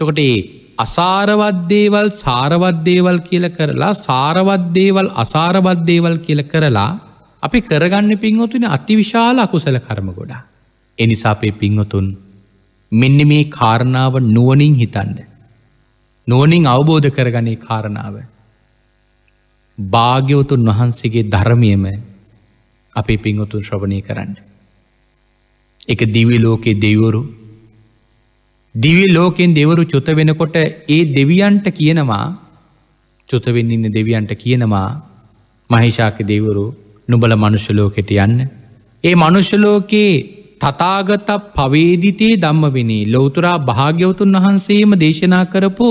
තොකට ඒ අසාරවත් දේවල් සාරවත් දේවල් කියල කරලා සාරවත් දේවල් අසාරවත් දේවල් කියල කරලා අපි කරගන්න පින්වතුන අතිවිශාල අකුසල කරම ගොඩා. එනිසා අපේ පින්වතුන් මෙන්න මේ කාරණාව නුවනින් හිතන්න. නුවනින් අවබෝධ කරගනේ කාරණාව. භාග්‍යවතුන් වහන්සේගේ ධර්මියම අපි පින්වතුන් ශ්‍රවණය කරන්න. එක දිවි ලෝකයේ දෙවරු දිවි ලෝකෙන් දෙවරු චුත වෙනකොට ඒ දෙවියන්ට කියනවා චුතවෙන්න ඉන්න දෙවියන්ට කියනවා මහිෂාක දෙවරු නුබල මනුෂ්‍යලෝකෙට යන්න. ඒ මනුෂ්‍යලෝකයේ තතාගත පවේදිතයේ දම්මවෙනි ලොවතුරා භාග්‍යවතුන් වහන්සේම දේශනා කරපු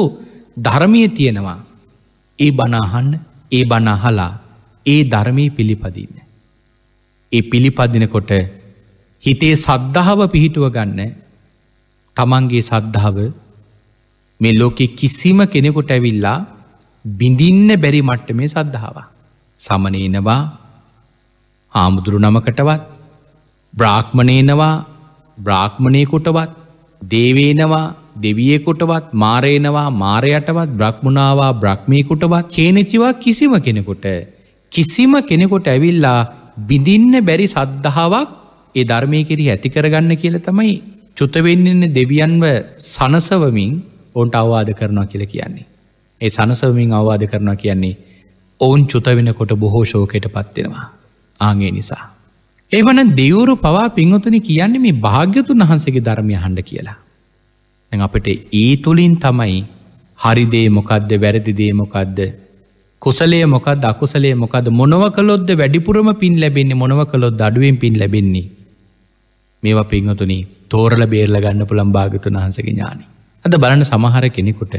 ධර්මය තියෙනවා. ඒ බනාහන්න ඒ බණහලා ඒ ධර්මී පිළිපදින්න. ඒ පිළිපදිනකොට හිතේ සද්ධාව පිහිටුව ගන්න තමන්ගේ සද්ධාව මේ ලෝකෙ කිසිම කෙනෙකුට ඇවිල්ලා බිඳින්න බැරි මට්ට මේ සද්ධාව. සමනේනවා හාමුදුරු නමකටවත් බ්‍රාක්්මණයනවා බ්‍රාක්්මණයකුටවත් දේවේනවා දෙවියෙකුටවත් මාරේනවා මාරයටවත් බ්‍රක්්මුණාවා බ්‍රක්්මයකුටවත් කේනෙචිවා කිසිම කෙනෙකුට. කිසිම කෙනෙකොට ඇවිල්ලා බිඳින්න බැරි සද්ධාවක් ඒ ධර්මය කිරි ඇතිකරගන්න කියල තමයි චුතවෙන්නන්න දෙවියන්ව සනසවමින් ඔවන්ට අවවාද කරනවා කියල කියන්නේ. ඒ සනසවමින් අවවාද කරනවා කියන්නේ ඔවුන් චුතවෙනකොට බොහෝ ශෝකයට පත්වෙනවා ආගේ නිසා. එවන දෙවුරු පවා පින්වතන කියන්නේ මේ භාග්‍යතුන් වහන්සගේ ධර්මය හඬ කියලා. අපට ඒ තුළින් තමයි හරිදේ මොකක්ද වැරදිදේ මොකක්ද කුසලේ මොකද අකුසලේ මොකද මොනව කලොද්ද වැඩිපුරම පින් ලැබෙන්නේ මොනව කළොත් අඩුවෙන් පින් ලැබෙන්නේ මේවා පිංහතුනි තෝරල බේරල ගන්න පුළම් භාගතුන් වහන්සගේ ඥානි. අද බලන සමහර කෙනෙකුට.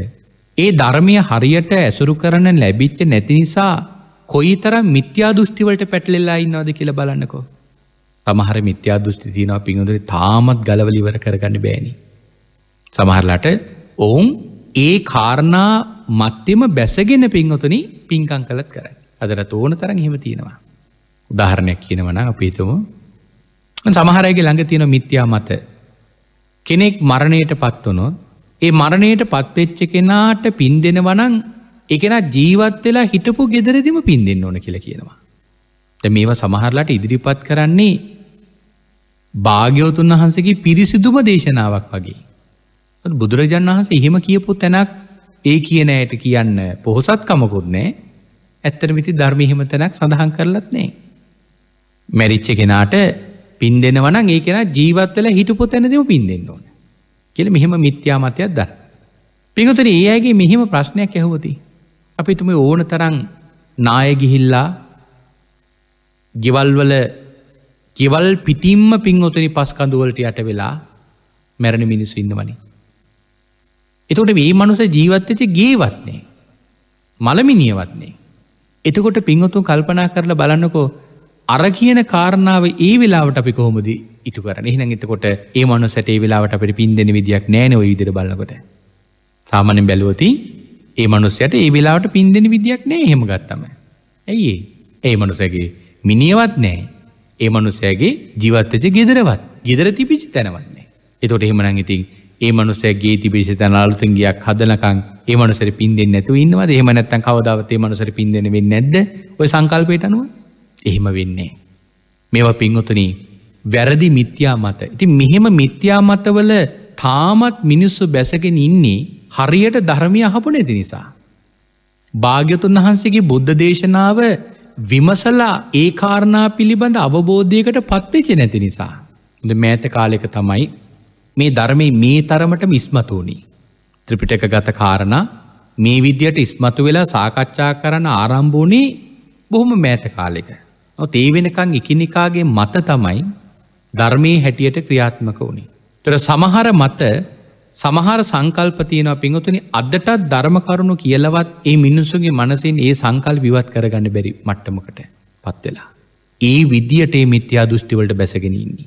ඒ ධර්මය හරියට ඇසුරු කරන ලැබිච්ච නැති නිසා කොයි තර මිත්‍යා දුෘෂ්ටිවලට පැටලෙල්ලා ඉන්නවාද කියල බලන්නකෝ. තමහර මිත්‍යා දුෘෂ්ටි තියනවා පිංහඳුරේ තාමත් ගලවලිවර කරගන්න බෑනිි. සමහරලට ඔවුන් ඒ කාරණා මත්තම බැසගෙන පින්වතුනි පින්කං කලත් කරයි. අදරත් ඕන තරන් හෙම තියෙනවා. උදාහරණයක් කියනවන අපිතුම සමහරයගේ ළඟ තියෙන මිත්‍යා මත කෙනෙක් මරණයට පත්වනොත් ඒ මරණයට පත්වෙච්ච කෙනාට පින් දෙෙනවනං එකෙන ජීවත් වෙලා හිටපු ගෙදරදිම පින් දෙන්න ඕන කියලා කියනවා. ද මේවා සමහරලාට ඉදිරිපත් කරන්නේ භාග්‍යවතුන් වහන්සගේ පිරිසිදුම දේශනාවක් වගේ. බුදුරජන් වහන්සේ එහෙම කියපු තැනක් ඒ කියනෑයට කියන්න පොහොසත් කමකුත් නෑ ඇත්තර විති ධර්මිහෙම තැනක් සඳහන් කරලත් නේ. මැරිච්ච කෙනාට පින් දෙෙනවනම් ඒ කෙන ජීවත්වල හිටපු තැනදම පින් දෙන්න ඕන කියල මෙහෙම මිත්‍යාමතයක් දන්න. පිගතර ඒ අයගේ මෙහෙම ප්‍රශ්නයක් ඇහවති. අපිටම ඕන තරං නාය ගිහිල්ලා ගෙවල්වල ගෙවල් පිටිම්ම පින් ඔතනි පස්කඳුවලට යට වෙලා මැරණ මිනිස්සු ඉන්නවනින්. එතකොට මේ මනුස ජීවත්තච ගේවත්නේ. මළමිනියවත්නේ. එතකොට පින්වතුන් කල්පනා කරලා බලන්නකෝ අර කියන කාරණාව ඒ වෙලාවට අපි කොහොමද ඉටු කරන එහින එතකොට ඒ මනුසට ඒ වෙලාවට අපට පින් දෙන විදියක් නෑන ඔය විදිර බලකොට. සාමනෙන් බැලුවති ඒ මනුස්සයට ඒ වෙලාවට පින් දෙෙන විදියක් නෑ හෙම ගත්තම. ඇයි ඒ මනුසගේ මිනිියවත් නෑ ඒ මනුසෑගේ ජීවත්තච ගෙදරවත් ගෙදර තිබිචි තැනවන්නේ. එතොට එහෙමනං ඉතින් ඒ මනුසය ගේ තිබේශ තැන අලුතන් ගයක් හදනකං ඒ මනුසර පින් දෙන්න ඇතු ඉන්නවද එහෙම නැත්තන් කවදාවතේ මනුසර පින් දෙෙන වෙන්න නැද්ද ඔය සංකල්පයට අනුව එහෙම වෙන්නේ. මේවා පින්ගොතනී වැරදි මිත්‍යා මත. ඉති මෙහෙම මිත්‍යා මතවල තාමත් මිනිස්සු බැසගෙන ඉන්නේ හරියට ධර්මය අහපු නැති නිසා. භාග්‍යතුන් වහන්සේගේ බුද්ධ දේශනාව විමසලා ඒ කාරණා පිළිබඳ අවබෝධයකට පත්වෙච නැති නිසා. ද මෑත කාලෙක තමයි මේ ධර්මය මේ තරමට මිස්මතුූනි. ත්‍රිපිටක ගත කාරණ මේ විද්‍යයට ඉස්මතු වෙලා සාකච්ඡා කරන ආරම්භූනේ බොහොම මෑත කාලෙක. තේ වෙනකං එකනිකාගේ මත තමයි ධර්මය හැටියට ක්‍රියාත්මක වුණේ. තොර සමහර මත සමහර සංකල්පතියන පිංහතුනි අදටත් ධර්ම කරුණු කියලවත් ඒ මිනිස්සුගේ මනසින් ඒ සංකල් විවත් කරගන්න බැරි මට්ටමකට පත්වෙලා. ඒ විදියට මිත්‍යා දෘෂ්ටිවලට බැසගෙනන්නේ.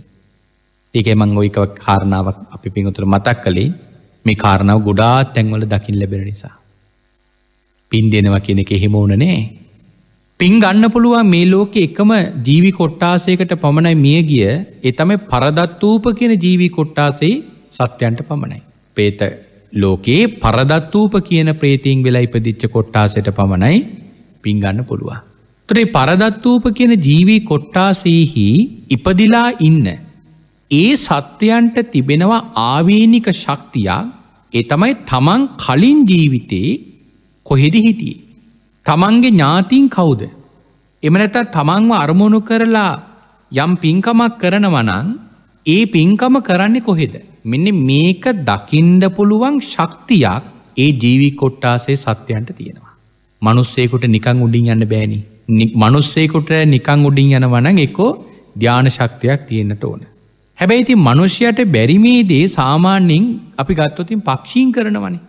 ඒකයි මං ඔයික කාරණාවක් අපි පිඟුතුර මතක් කළේ මේ කාරණාව ගොඩා තැන්වල දකිින් ලැබෙන නිසා. පින් දෙනවා කියන එක එහෙම ඕනනේ. පින් ගන්න පුළුවන් මේ ලෝකෙ එකම ජීවි කොට්ටාසයකට පමණයි මිය ගිය එතම පරදත්වූප කියන ජීවි කොට්ටාසෙයි සත්‍යයන්ට පමණයි. පේත ලෝකයේ පරදත්වූප කියන ප්‍රේතිීන් වෙලා ඉපදිච්ච කොට්ටාසයට පමණයි පින් ගන්න පුළුවන්. තුරේ පරදත්වූප කියන ජීවී කොට්ටාසයහි ඉපදිලා ඉන්න ඒ සත්‍යයන්ට තිබෙනවා ආවේනික ශක්තියක් ඒ තමයි තමන් කලින් ජීවිතේ කොහෙද හිටියේ. තමන්ගේ ඥාතින් කවුද. එමනැතත් තමන්ව අරමුණු කරලා යම් පින්කමක් කරනවනං ඒ පින්කම කරන්නේ කොහෙද. මෙන්න මේක දකිින්ඩ පුළුවන් ශක්තියක් ඒ ජීවි කොට්ටාසේ සත්‍යයන්ට තියෙනවා. මනුස්සේකුට නිකං උඩින් යන්න බෑනි. මනුස්සේකුට නිකං උඩින් යනවනං එකෝ ධ්‍යාන ශක්තියක් තියෙන්න්නට ඕන. හැබැයි ඉතින් මනුෂ්‍යයට බැරිමේ දේ සාමාන්‍යෙන් අපි ගත්තවතින් පක්ෂීන් කරනවනි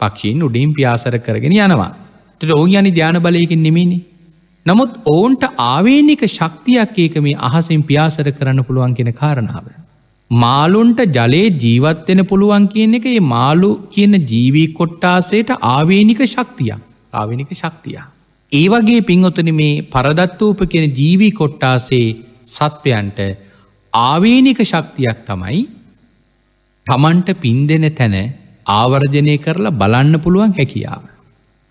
පක්ෂීන් උඩින් පියාසර කරගෙන යනවා තට ඔවුන් යනි ධ්‍යාන බලයකින් නෙමේනි නමුත් ඔවුන්ට ආවේනික ශක්තියක් ඒක මේ අහසින් පියාසර කරන්න පුළුවන් කියෙන කාරණාව මාලුන්ට ජලයේ ජීවත්වෙන පුළුවන් කියන එක ඒ මාලු කියන ජීවී කොට්ටාසයට ආවේනික ශක්තියක් ආවනික ශක්තියක් ඒ වගේ පින්ඔතන මේ පරදත්වූප කියෙන ජීවී කොට්ටාසේ සත්වයන්ට ආවේනික ශක්තියක් තමයි තමන්ට පින් දෙෙන තැන ආවර්ජනය කරලා බලන්න පුළුවන් හැකියාව.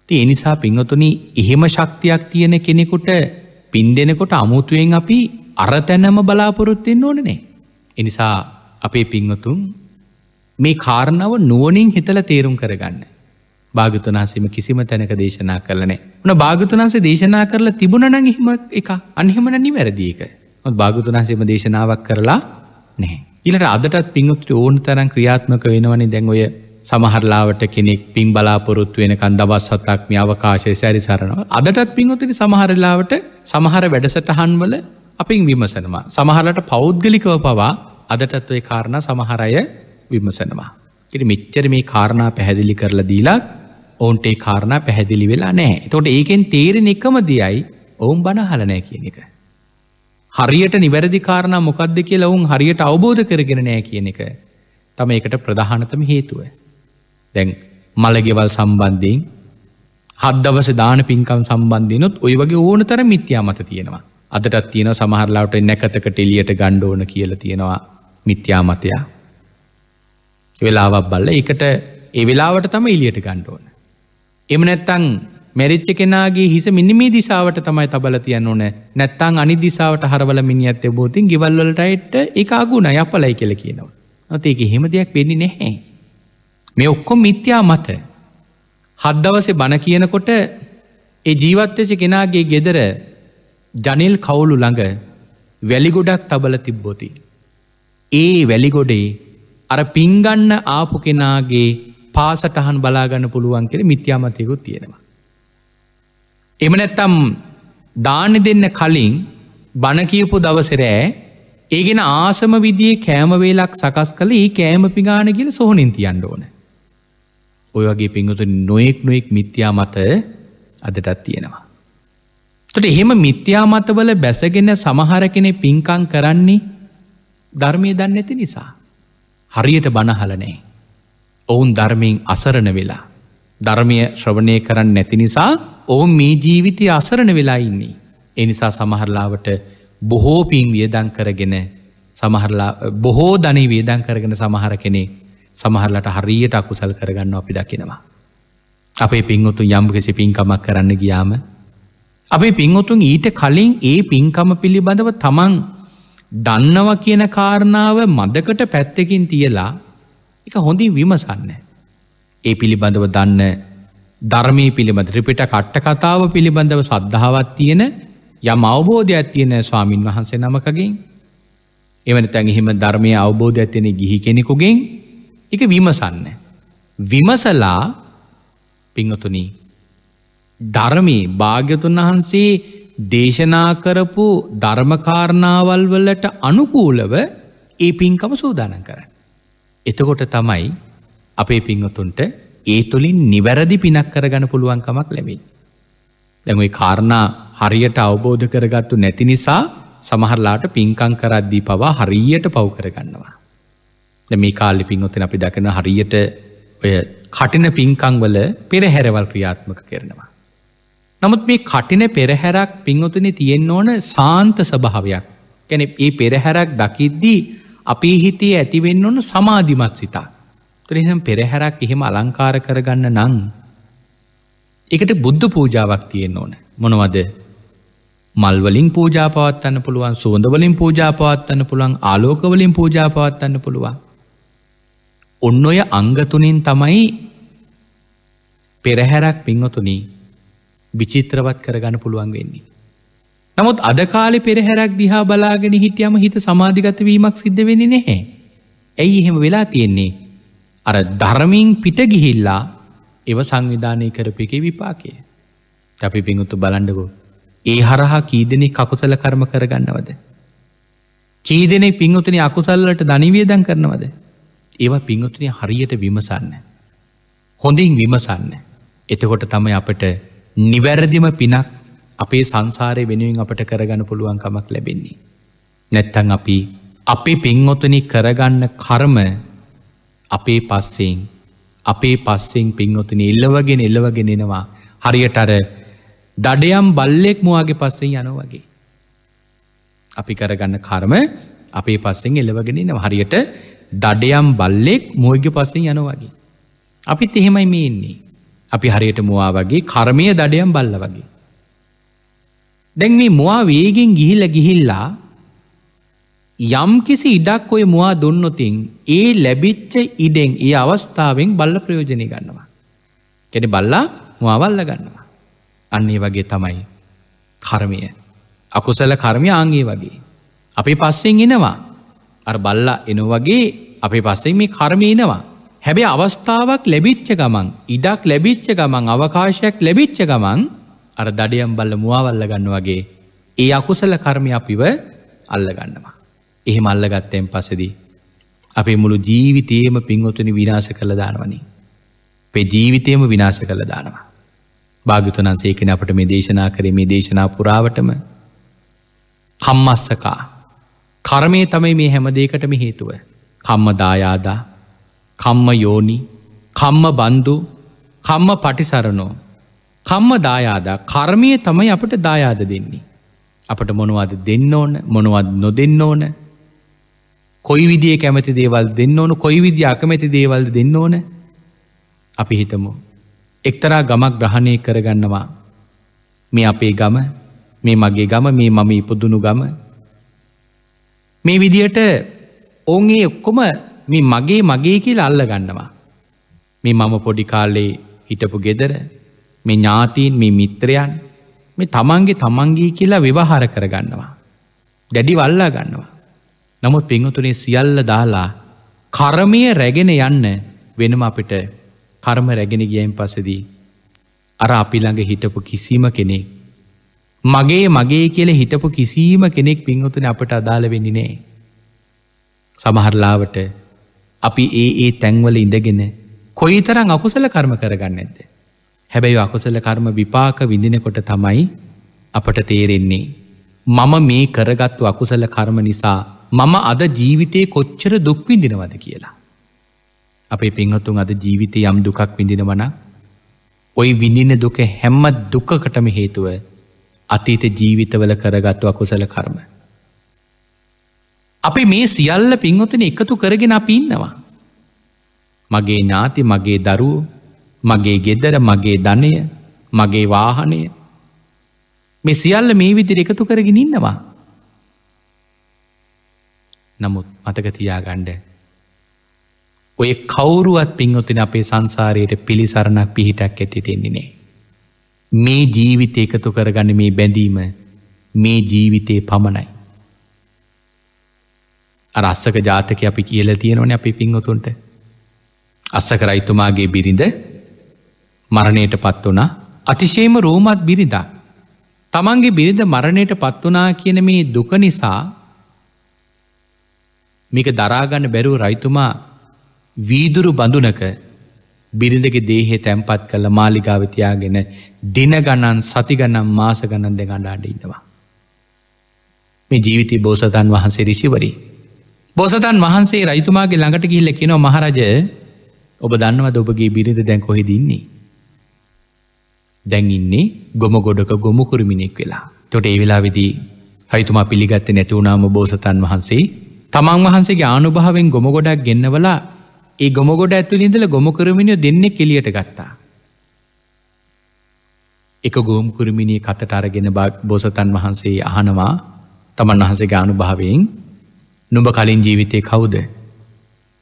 ති එනිසා පිංහතුනි එහෙම ශක්තියක් තියෙන කෙනෙකුට පින් දෙෙනකොට අමුතුවෙන් අපි අරතැනම බලාපොරොත්තෙන් ඕනනේ. එනිසා අපේ පිංහතුන් මේ කාරණාව නුවනින් හිතල තේරුම් කරගන්න. භාගතුනාසම කිසිම තැනක දේශනා කරලනේ උන භාගතුනාසේ දේශනා කරලා තිබුණනඟ හිම එක අන්හෙමන නිවැරදික. භාගතුනාසේම දේශනාවක් කරලා නැහැ. ඉලට අදටත් පිංගුතුට ඕන තරන් ක්‍රියාත්මක වෙනවනි දැන් ඔය සමහරලාවට කෙනෙක් පින් බලාපොරොත්තු වෙනකන් දවස් සතක් මේ අවකාශය සැරි සරනවා. අදටත් පිංගුතුරි සමහරලාවට සමහර වැඩසටහන්වල අපින් විමසනවා. සමහරලට පෞද්ගලිකව පවා අදටත් ඔය කාරණ සමහරය විමසනවා. ඉරි මෙච්චර මේ කාරණා පැහැදිලි කරලා දීලත් ඔවුන්ට ඒ කාරණා පැහැදිලි වෙලා නෑ. තොට ඒකෙන් තේරෙන එකම දියයි ඔවුන් බණහලනෑ කියන එක. හරියට නිවැරදි කාරණ මොකක්ද කියලා ඔවුන් හරියට අවබෝධ කරගෙන නෑ කියන එක තම එකට ප්‍රධානතම හේතුව. දැන් මළගෙවල් සම්බන්ධයෙන් හද්දවස දාන පින්කම් සම්බන්ධයනොත් ඔය වගේ ඕන තර මිත්‍යා මත තියෙනවා. අදටත් තියෙන සමහරලාට නැකතකට එලියට ගණ්ඩෝන කියල තියෙනවා මිත්‍යා මතයා. වෙලාවක් බල්ල එකට එවෙලාවට තම එලියට ගණ්ඩෝන. එම නැත්තං මැරිච්ච කෙනගේ හිස මිනිමේ දිසාවට තමයි තබල තියන්න ඕන නැත්තං අනි දිසාවට හරවල මිනිියත්ත බෝතින් ගිවල්ලටයිට එකගුණ යපලයි කෙල කියනවා. නොතේක හෙම දෙයක් වෙනි නැහැ. මේ ඔක්කො මිත්‍යා මත. හද්දවසේ බණ කියනකොට ඒ ජීවත්තච කෙනාගේ ගෙදර ජනිල් කවුලු ළඟ වැලිගොඩක් තබල තිබ්බෝති. ඒ වැලිගොඩේ අර පින්ගන්න ආපු කෙනාගේ පාසටහන් බලාගන්න පුළුවන් කෙර මිත්‍යාමතයකුත් තියෙනවා. එම නැත්තම් දාන දෙන්න කලින් බණකියපු දවසරෑ ඒගෙන ආසම විදියේ කෑමවේලක් සකස් කළ ඒ කෑම පිගාන කියල සොහොනින් තියන්ඩ ඕන. ඔය වගේ පිංගුතු නොයෙක් නොයෙක් මිත්‍යා මත අදටත් තියෙනවා. තොට එහෙම මිත්‍යා මතවල බැසගෙන සමහර කෙනෙ පින්කං කරන්නේ ධර්මය දන්න ඇති නිසා. හරියට බණහලනේ. ඔවුන් ධර්මයෙන් අසරණ වෙලා ධර්මය ශ්‍රවණය කරන්න නැති නිසා ඔවුන් මේ ජීවිතය අසරණ වෙලා ඉන්නේ. එනිසා සමහරලාවට බොහෝ පින් වියදං කරගෙන සමහරලා බොහෝ ධනී වේදං කරගෙන සමහර කෙනෙ සමහරලට හරියට අකුසල් කරගන්න අපි දකිනවා. අපේ පින්වතුන් යම්කිසි පින්කමක් කරන්න ගියාම. අපේ පින්වතුන් ඊට කලින් ඒ පින්කම පිළිබඳව තමන් දන්නව කියන කාරණාව මදකට පැත්තකින් තියලා එක හොඳින් විමසන්න. ඒ පිළිබඳව දන්න ධර්මය පිළිබඳ ත්‍රිපිට කට්ට කතාව පිළිබඳව සද්ධාවත් තියෙන යම් අවබෝධයක් තියෙන ස්වාමීන් වහන්සේ නමකගින් එවන තැන් එහෙම ධර්මය අවබෝධ ඇතියෙන ගිහි කෙනෙකුගෙන් එක විමසන්න. විමසලා පිංහතුනී ධර්මී භාග්‍යතුන් වහන්සේ දේශනා කරපු ධර්මකාරණාවල් වලට අනුකූලව ඒ පින්කම සූදාන කර. එතකොට තමයි අපේ පිංහතුන්ට ඒ තුළින් නිවැරදි පිනක් කරගන පුළුවන්කමක් ලැබෙන්. දැමයි කාරණා හරියට අවබෝධ කරගත්තු නැති නිසා සමහරලාට පින්කං කරද්දී පවා හරියට පව් කරගන්නවා. ද මේ කාලි පින්වොතෙන අපි දකින හරියට ඔය කටින පින්කංවල පෙරහැරවල් ක්‍රියාත්මක කරනවා. නමුත් මේ කටින පෙරහැරක් පින්වොතන තියෙන් ඕන සාන්ත සභාවයක් ගැන ඒ පෙරහැරක් දකිද්දී අපි හිතේ ඇතිවෙන්න ඕන සමාධිමත් සිතා. තුරිහම් පෙරහැරක් එහෙම අලංකාර කරගන්න නං. එකට බුද්ධ පූජාවක් තියෙන් ඕන මොනවද මල්වලින් පූජාපවත්තන්න පුළුවන් සෝඳවලින් පූජාපවත්තන්න පුළුවන් ආලෝකවලින් පූජාපවත්තන්න පුළුවන්. ඔන්න ඔය අංගතුනින් තමයි පෙරහැරක් පිංහතුනී විචිත්‍රවත් කරගන්න පුළුවන් වෙන්නේ. නමුත් අදකාලෙ පෙරහැරක් දිහා බලාගෙන හිටියම හිත සමාධිගතවීමක් සිද්ධ වෙනි නැහැ. ඇයි එහෙම වෙලා තියෙන්නේ අර ධර්මින් පිට ගිහිල්ලා එව සංවිධානය කරපයකේ විපාකය. අපි පිඟුත්තු බලන්ඩකෝ. ඒ හරහා කීදනෙ කකුසල කර්ම කරගන්නවද. කීදනෙ පිංගුතන අකුසල්ලට ධනිවියදන් කරනවද. ඒවා පිංගුතුනය හරියට විමසන්න. හොඳින් විමසන්න. එතකොට තමයි අපට නිවැරදිම පිනක් අපේ සංසාරය වෙනුවෙන් අපට කරගන්න පුළුවන්කමක් ලැබෙන්නේ. නැත්තන් අපි අපි පින්ගොතනි කරගන්න කර්ම අපේ පස්සෙන් අපේ පස්සෙන් පින්වතුන එල්ලවගෙන එල්ලවගෙන එනවා හරියට අර දඩයම් බල්ලෙක් මවාගේ පස්සෙන් යන වගේ. අපි කරගන්න කර්ම අපේ පස්සෙන් එලවගෙන නව හරියට දඩයම් බල්ලෙක් මෝග්‍ය පස්සෙන් යන වගේ. අපිත් එහෙමයි මේ ඉන්නේ. අපි හරියට මවා වගේ කර්මය දඩයම් බල්ල වගේ. දැන් මේ මවා වේගෙන් ගිහිල්ල ගිහිල්ලා යම්කිසි ඉඩක් ඔය මවා දුන්නොතින් ඒ ලැබිච්ච ඉඩෙන් ඒ අවස්ථාවෙන් බල්ල ප්‍රයෝජනය ගන්නවා. කෙන බල්ලා මවල්ල ගන්නවා. අන්නේ වගේ තමයි කර්මය. අකුසල කර්මය ආංගේ වගේ. අපි පස්සෙන් එනවා. අර බල්ලා එනො වගේ අපි පස්සෙන් මේ කර්මයනවා. හැබැ අවස්ථාවක් ලැබිච්ච ගමන් ඉඩක් ලැබිච්ච ගමන් අවකාශයක් ලැබිච්ච ගමන් අර දඩියම් බල්ල මවාවල්ල ගන්න වගේ ඒ අකුසල කර්මය අපිව අල්ල ගන්නවා. එහෙම අල්ලගත්තයෙන් පසදී. අපේ මුළු ජීවිතයේම පින්වතුනි විනාශ කළ දානවනි. පේ ජීවිතයම විනාශ කළ දානවා. භාගතනන්සේකෙන අපට මේ දේශනා කරේ මේ දේශනා පුරාවටම කම්මස්සකා කර්මය තමයි මේ හැම දෙකටම හේතුව. කම්ම දායාදා කම්ම යෝනි කම්ම බන්දු කම්ම පටිසරණෝ. කම්ම දායාදා කර්මය තමයි අපට දායාද දෙන්නේ. අපට මොනවද දෙන්න ඕන මොනවත් නොදෙන්න ඕන කොයි විදිිය කැමති දේවල් දෙන්න ඕනු කොයි විදි අකමැති දේවල් දෙන්න ඕන අපි හිතමු. එක්තරා ගමක් ග්‍රහණය කරගන්නවා. මේ අපේ ගම මේ මගේ ගම මේ මම ඉපදුණු ගම මේ විදියට ඔවුන්ගේ ඔක්කොම මේ මගේ මගේ කියලා අල්ල ගන්නවා. මේ මම පොඩි කාලේ හිටපු ගෙදර මේ ඥාතීන් මේ මිත්‍රයන් මේ තමන්ගේ තමන්ගේ කියලා ව්‍යවහාර කරගන්නවා. දැඩි වල්ලා ගන්නවා. නමුත් පිංහතුනේ සියල්ල දාලා කරමය රැගෙන යන්න වෙනම අපිට කරම රැගෙන ගියයින් පසදී අර අපිළඟ හිටපු කිසිීම කෙනෙක් මගේ මගේ කියල හිටපු කිසිීම කෙනෙක් පින්වතුන අපට අදාළ වෙනිනේ. සමහරලාවට අපි ඒ ඒ තැන්වල ඉඳගෙන කොයි තරං අකුසල කර්ම කරගන්න ඇද. හැබැයි අකුසල කර්ම විපාක විඳිනකොට තමයි අපට තේරෙන්නේ. මම මේ කරගත්තු අකුසල කර්ම නිසා මම අද ජීවිතයේ කොච්චර දුක්විඳිනවද කියලා. අපේ පින්හතුන් අද ජීවිතය යම් දුකක් විඳිනවන ඔයි විඳින දුක හැම්ම දුකකටම හේතුව අතීත ජීවිතවල කරගත්තු අකුසල කර්ම. අපි මේ සියල්ල පින්වතන එකතු කරගෙන අපි ඉන්නවා. මගේ ඥාති මගේ දරුව මගේ ගෙදර මගේ ධනය මගේ වාහනය මේ සියල්ල මේ විදිර එකතු කරගෙන ඉන්නවා නමුත් මතක තියාගණ්ඩ. ඔය කවුරුවත් පින්වතින අපේ සංසාරයට පිළිසරණක් පිහිටක් ඇටිටෙන්නේනේ. මේ ජීවිත එකතු කරගන්න මේ බැඳීම මේ ජීවිතයේ පමණයි. අරස්සක ජාතක අපි කියල තියෙනවන අපි පින්වතුන්ට. අස්සක රයිතුමාගේ බිරිඳ මරණයට පත් වනා අතිශේම රෝමත් බිරිදා. තමන්ගේ බිරිඳ මරණයට පත් වනා කියන මේ දුක නිසා මේක දරාගන්න බැරුව රයිතුමා වීදුරු බඳුනක බිරිඳගේ දේහෙ තැන්පත් කල්ල මාලිගාවතියාගෙන දිනගණන් සතිගනම් මාසගණන් දෙ ගණඩාඩ ඉන්නවා. මේ ජීවිතය බෝසතන් වහන්සේ රිසිවරී. බෝසතන් වහන්සේ රයිතුමාගේ ළඟට ගිල්ල කිනො මහරජ ඔබ දන්නවද ඔබගේ බිරිඳ දැන් කොහෙදන්නේ. දැන්ඉන්නේ ගොම ගොඩක ගොමුකුරුමිණෙක් වෙලා තොට ඒ වෙලා විදී රයිතුමා පිළිගත්ත නැතිවුණාම බෝසතන් වහන්සේ තමන් වහන්සේගේ ආනුභාවෙන් ගොමගොඩක් ගෙන්න්නවලා ඒ ගොමගොඩ ඇතුළ ඉඳල ගොමකරමිනිිය දෙන්න කෙලියට ගත්තා. එක ගෝම්කුරමිණී කතට අරගෙන බෝසතන් වහන්සේ අහනවා තමන් වහසේ ගානු භාවයෙන් නුඹ කලින් ජීවිතය කවුද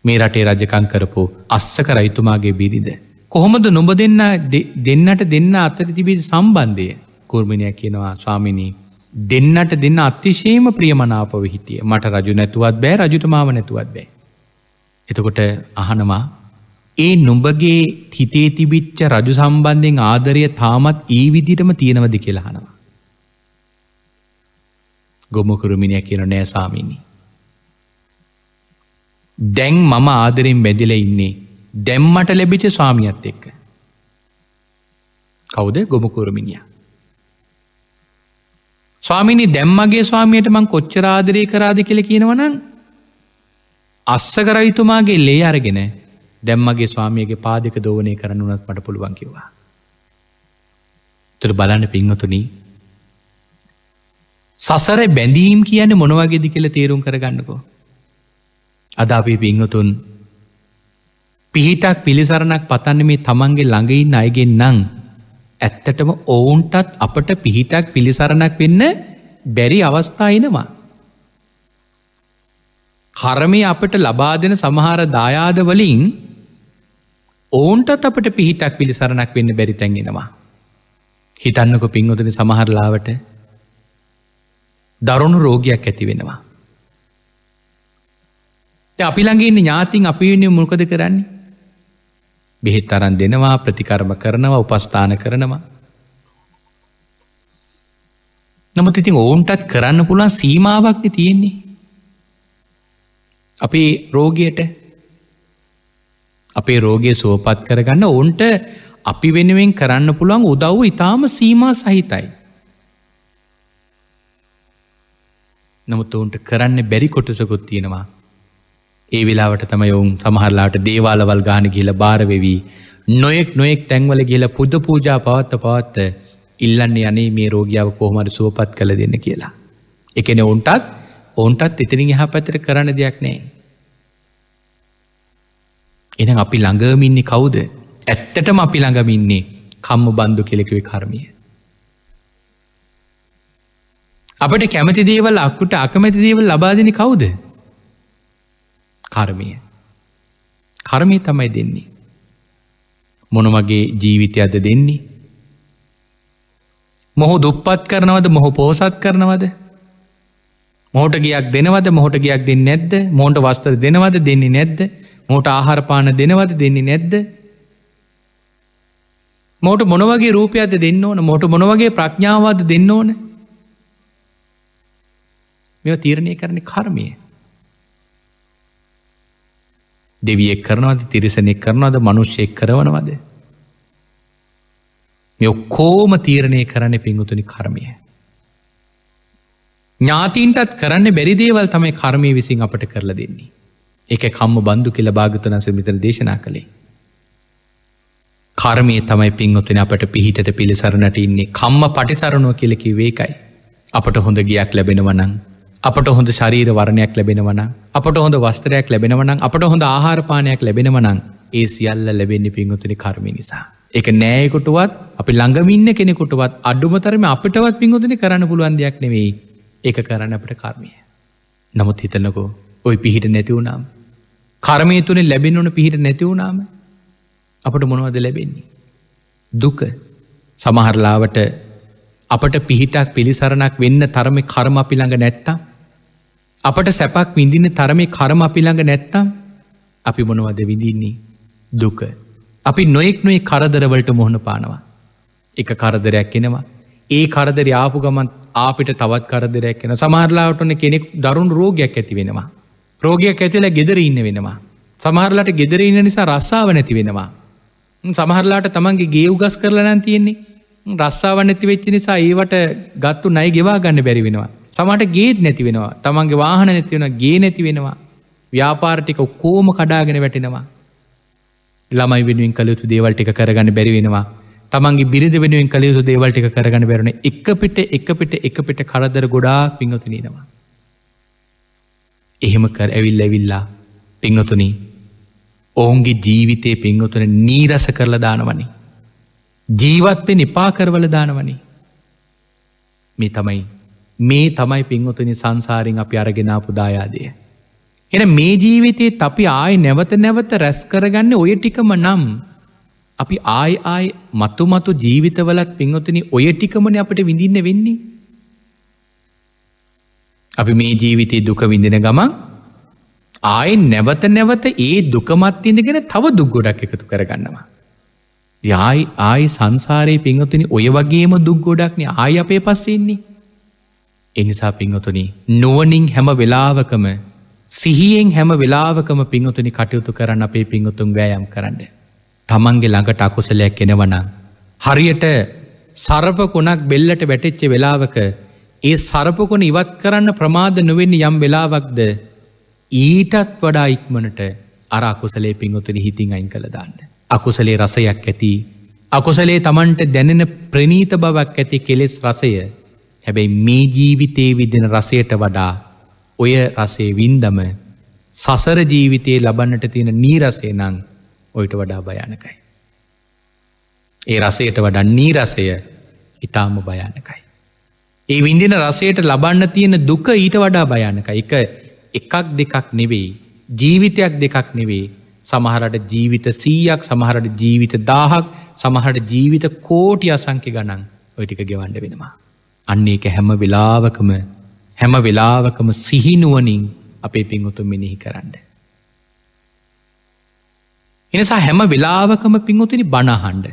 මේ රටේ රජකං කරපු අස්සක රයිතුමාගේ බිරිද. කොහොමද නොඹ දෙන්න දෙන්නට දෙන්න අතර තිබිද සම්බන්ධය කුර්මිණයක් කියනවා ස්වාමිණී දෙන්නට දෙන්න අතිශේම ප්‍රියමනාපව හිටිය මට රජු නැතුවත් බෑ රජුටමාව නැතුවත් බෑ. එතකොට අහනවා ඒ නුඹගේ හිතේ තිබිච්ච රජු සම්බන්ධයෙන් ආදරය තාමත් ඒ විදිටම තියෙනවද කියලාහනවා. ගොමකුරුමිණය කියන නෑසාමිනි. දැන් මම ආදරෙන් බැදිල ඉන්නේ දැම්මට ලැබිච ස්වාමියත් එක්ක. කවුද ගොමකුරුමිනිියා. ස්වාමිනි දැම්මගේ ස්වාමියයට මං කොච්චරාදරය කරාද කියල කියනවනං අස්සකරයිතුමාගේ ලේ අරගෙන දැම්මගේ ස්වාමියගේ පාදික දෝනය කරනුනත් මට පුළුවන් කිවා. තුළ බලන්න පිංහතුනී සසර බැඳීම් කියන මොනවගේදි කියල තේරුම් කරගන්නකෝ. අද අපි පිංහතුන් පිහිටක් පිළිසරණක් පතන්න මේ තමන්ගේ ළඟයින් අයගෙන් නං ඇත්තටම ඔවුන්ටත් අපට පිහිටක් පිළිසරණක් වෙන්න බැරි අවස්ථායිනවා. කරමය අපට ලබා දෙන සමහර දායාද වලින් ඔවුන්ටත් අපට පිහිටක් පිළිසරණක් වෙන්න බැරිතැන්ගෙනවා. හිතන්නක පින්වොදන සමහරලාවට දරුණු රෝගයක් ඇති වෙනවා. අපි ළඟන්න ඥාතින් අපි වෙන මුල්කද කරන්නේ බෙහෙත් අරන් දෙනවා ප්‍රතිකර්ම කරනවා උපස්ථාන කරනවා. නමුත් ඉතින් ඔවුන්ටත් කරන්න පුළුවන් සීමාවක්න තියෙන්නේ. අපේ රෝගයට අපේ රෝගය සෝපත් කරගන්න ඔවුන්ට අපි වෙනුවෙන් කරන්න පුළුවන් උදව්ව ඉතාම සීමා සහිතයි. නමුත් ඔවුන්ට කරන්න බැරි කොටසකුත් තියෙනවා ඒ වෙලාවට තම යවුම් සමහරලාට දේවාලවල් ගාන කියලා භාරවෙවී නොයෙක් නොයෙක් තැන්වල කියලා පුද පූජා පවත්ත පවත්ත ඉල්ලන්නේ යනේ මේ රෝගියාව කොහමට සුවපත් කළ දෙන්න කියලා. එකන ඔවුන්ටත් ඔවුන්ටත් ඉතිරින් එහ පැතර කරන්න දෙයක් නෑ. එන අපි ළඟමින්නේ කවුද ඇත්තටම අපි ළඟමින්නේ කම්ම බන්ධු කෙලෙකවේ කර්මිය. අපට කැමති දේවල් අක්කුට අකමැති දේවල් ලබාදන කවුද කර්මය. කර්මය තමයි දෙන්නේ. මොනමගේ ජීවිතය අද දෙන්නේ. මොහු දුප්පත් කරනවද මොහු පෝසත් කරනවද. මෝට ගයක් දෙනවද මොහොට ගයක් දෙන්න නැද්ද මෝට වස්තර දෙනවද දෙන්නේ නැද්ද මෝට ආහාරපාන දෙනවද දෙන්නේ නැද්ද මෝට මොනවගේ රූපයද දෙන්න ඕන මොට මොනවගේ ප්‍රඥාවද දෙන්න ඕන මෙ තීරණය කරන කර්මය දෙවියෙක් කරනවද තිරිසනෙක් කරනවද මනුෂ්‍යයෙක් කරවනවද මේ ඔක්කෝම තීරණය කරන පින්ගුතුනි කර්මය ඥාතීන්ටත් කරන්න බැරිදේවල් තමයි කර්මය විසින් අපට කරලා දෙන්නේ එක කම්ම බන්දු කියල භාගතනස මිතර දේශනා කළේ කර්මය තමයි පින්ගොතෙන අපට පිහිටට පිළිසරණට ඉන්නේ කම්ම පටිසරණෝ කියලකි වේකයි අපට හොඳ ගියක් ලැබෙනවනං අපට හොඳ ශරීර වරණයක් ලැබෙනවනම් අපට හොඳ වස්තරයක් ලැබෙනවනම් අපට හොඳ ආහාරපානයක් ලැබෙනවනම් ඒ සියල්ල ලැබෙන්නේ පින්වතුනි කර්මි නිසා. එක නෑයකුටුවත් අපි ළඟමින්න කෙනෙකුටවත් අඩුමතරම අපිටවත් පින්ගොදන කරන්න පුළුවන් දෙයක් නෙවෙයි එක කරන්න අපට කර්මය. නමුත් හිතනකෝ ඔයි පිහිට නැතිවුණම්. කර්මය තුනේ ලැබෙන ඕන පිහිට නැතිවුණාම අපට මොනවද ලැබෙන්නේ. දුක සමහරලාවට අපට පිහිටක් පිළිසරණක් වෙන්න තරම කර්ම අපි ළඟ නැත්තම් අපට සැපක් විඳින්න තරමේ කරම අපිළඟ නැත්තම් අපි මොනවද විඳින්නේ දුක. අපි නොයෙක් නොේ කරදරවලට මුහුණ පානවා. එක කරදරයක් එෙනවා. ඒ කරදර ආපු ගමන් අපිට තවත් කරදරයක් එෙන සමාරලාටන කෙනෙක් දරුණු රෝගයක් ඇති වෙනවා. රෝගයක් ඇතිලා ගෙදර ඉන්න වෙනවා. සමහරලාට ගෙදර ඉන්න නිසා රස්සාාව නැති වෙනවා. සමහරලාට තමන්ගේ ගේව් ගස් කරලනන් තියෙන්නේ. රස්සාාව නැති වෙච්චි නිසා ඒවට ගත්තු නයි ගෙවා ගන්න බැරි වෙනවා. සමට ගේත් නැති වෙනවා තමන්ගේ වාහන නැතිවෙන ගේ නැති වෙනවා ව්‍යාපාරටික ඔක්කෝම කඩාගෙන වැටෙනවා ළමයි වෙනුවෙන් කළයුතු දේවල්ටික කරගන්න බැරිවෙනවා තමන්ගේ බිරිඳ වෙනුවෙන් කළයුතු දේවල්ටික කරගන්න බැරන එක පිට එක පිට එක පිට කරදර ගොඩා පිංහතුනීනවා එහෙම කර ඇවිල් ඇවිල්ලා පිංහතුනී ඔවුන්ගේ ජීවිතය පිංහතුන නීරස කරල දානවනි ජීවත්වෙන් එපා කරවල දානවනි මේ තමයි මේ තමයි පින්වතුනි සංසාරින් අපි අරගෙනාපු දායාදය. එන මේ ජීවිතයේ අපි ආය නැවත නැවත රැස් කරගන්න ඔය ටිකම නම් අපි ආය ආය මතු මතු ජීවිතවලත් පින්වතන ඔය ටිකමන අපට විඳින්න වෙන්නේ. අපි මේ ජීවිතයේ දුක විඳෙන ගමන් ආය නැවත නැවත ඒ දුකමත්තිඳගෙන තව දුක්ගොඩක් එකතු කරගන්නවා. යයි ආයි සංසාරයේ පින්වතන ඔය වගේම දුක් ගොඩක්න ආය අපේ පස්සෙන්නේ. එනිසා පිංහතුනි නුවනින් හැම වෙලාවකම සිහියෙන් හැම වෙලාවකම පිංහතුනි කටයුතු කරන්න අපේ පිංහතුන් වෑයම් කරන්න. තමන්ගේ ළඟට අකුසලයක් එෙනවනම්. හරියට සරපකොනක් බෙල්ලට වැටෙච්ච වෙලාවක ඒ සරපකොන ඉවත් කරන්න ප්‍රමාද නොවෙන්න යම් වෙලාවක්ද ඊටත් වඩා ඉක්මනට අර අකුසලේ පිංහොතුනි හිතින් අයින් කළ දාන්න. අකුසලේ රසයක් ඇති අකුසලේ තමන්ට දැනෙන ප්‍රනීත බවක් ඇති කෙලෙස් රසය හැබැයි මේ ජීවිතයේ විදෙන රසයට වඩා ඔය රසේ වින්දම සසර ජීවිතයේ ලබන්නට තියෙන නීරසේ නං ඔයිට වඩා භයානකයි. ඒ රසයට වඩා නීරසය ඉතාම භයානකයි. ඒ විඳින රසයට ලබන්න තියෙන දුක ඊට වඩා භයනක එක එකක් දෙකක් නෙවෙයි ජීවිතයක් දෙකක් නෙවේ සමහරට ජීවිත සීයක් සමහරට ජීවිත දාහක් සමහට ජීවිත කෝටි අසංකි ගණන් ඔයිටික ගෙවන්ඩ වෙනවා. අන්න ඒක හැම වෙලාවකම හැම වෙලාවකම සිහිනුවනින් අපේ පින්වුතුන් මෙනෙහි කරන්න. එනිසා හැම වෙලාවකම පින්වතිනි බණහන්ඩ.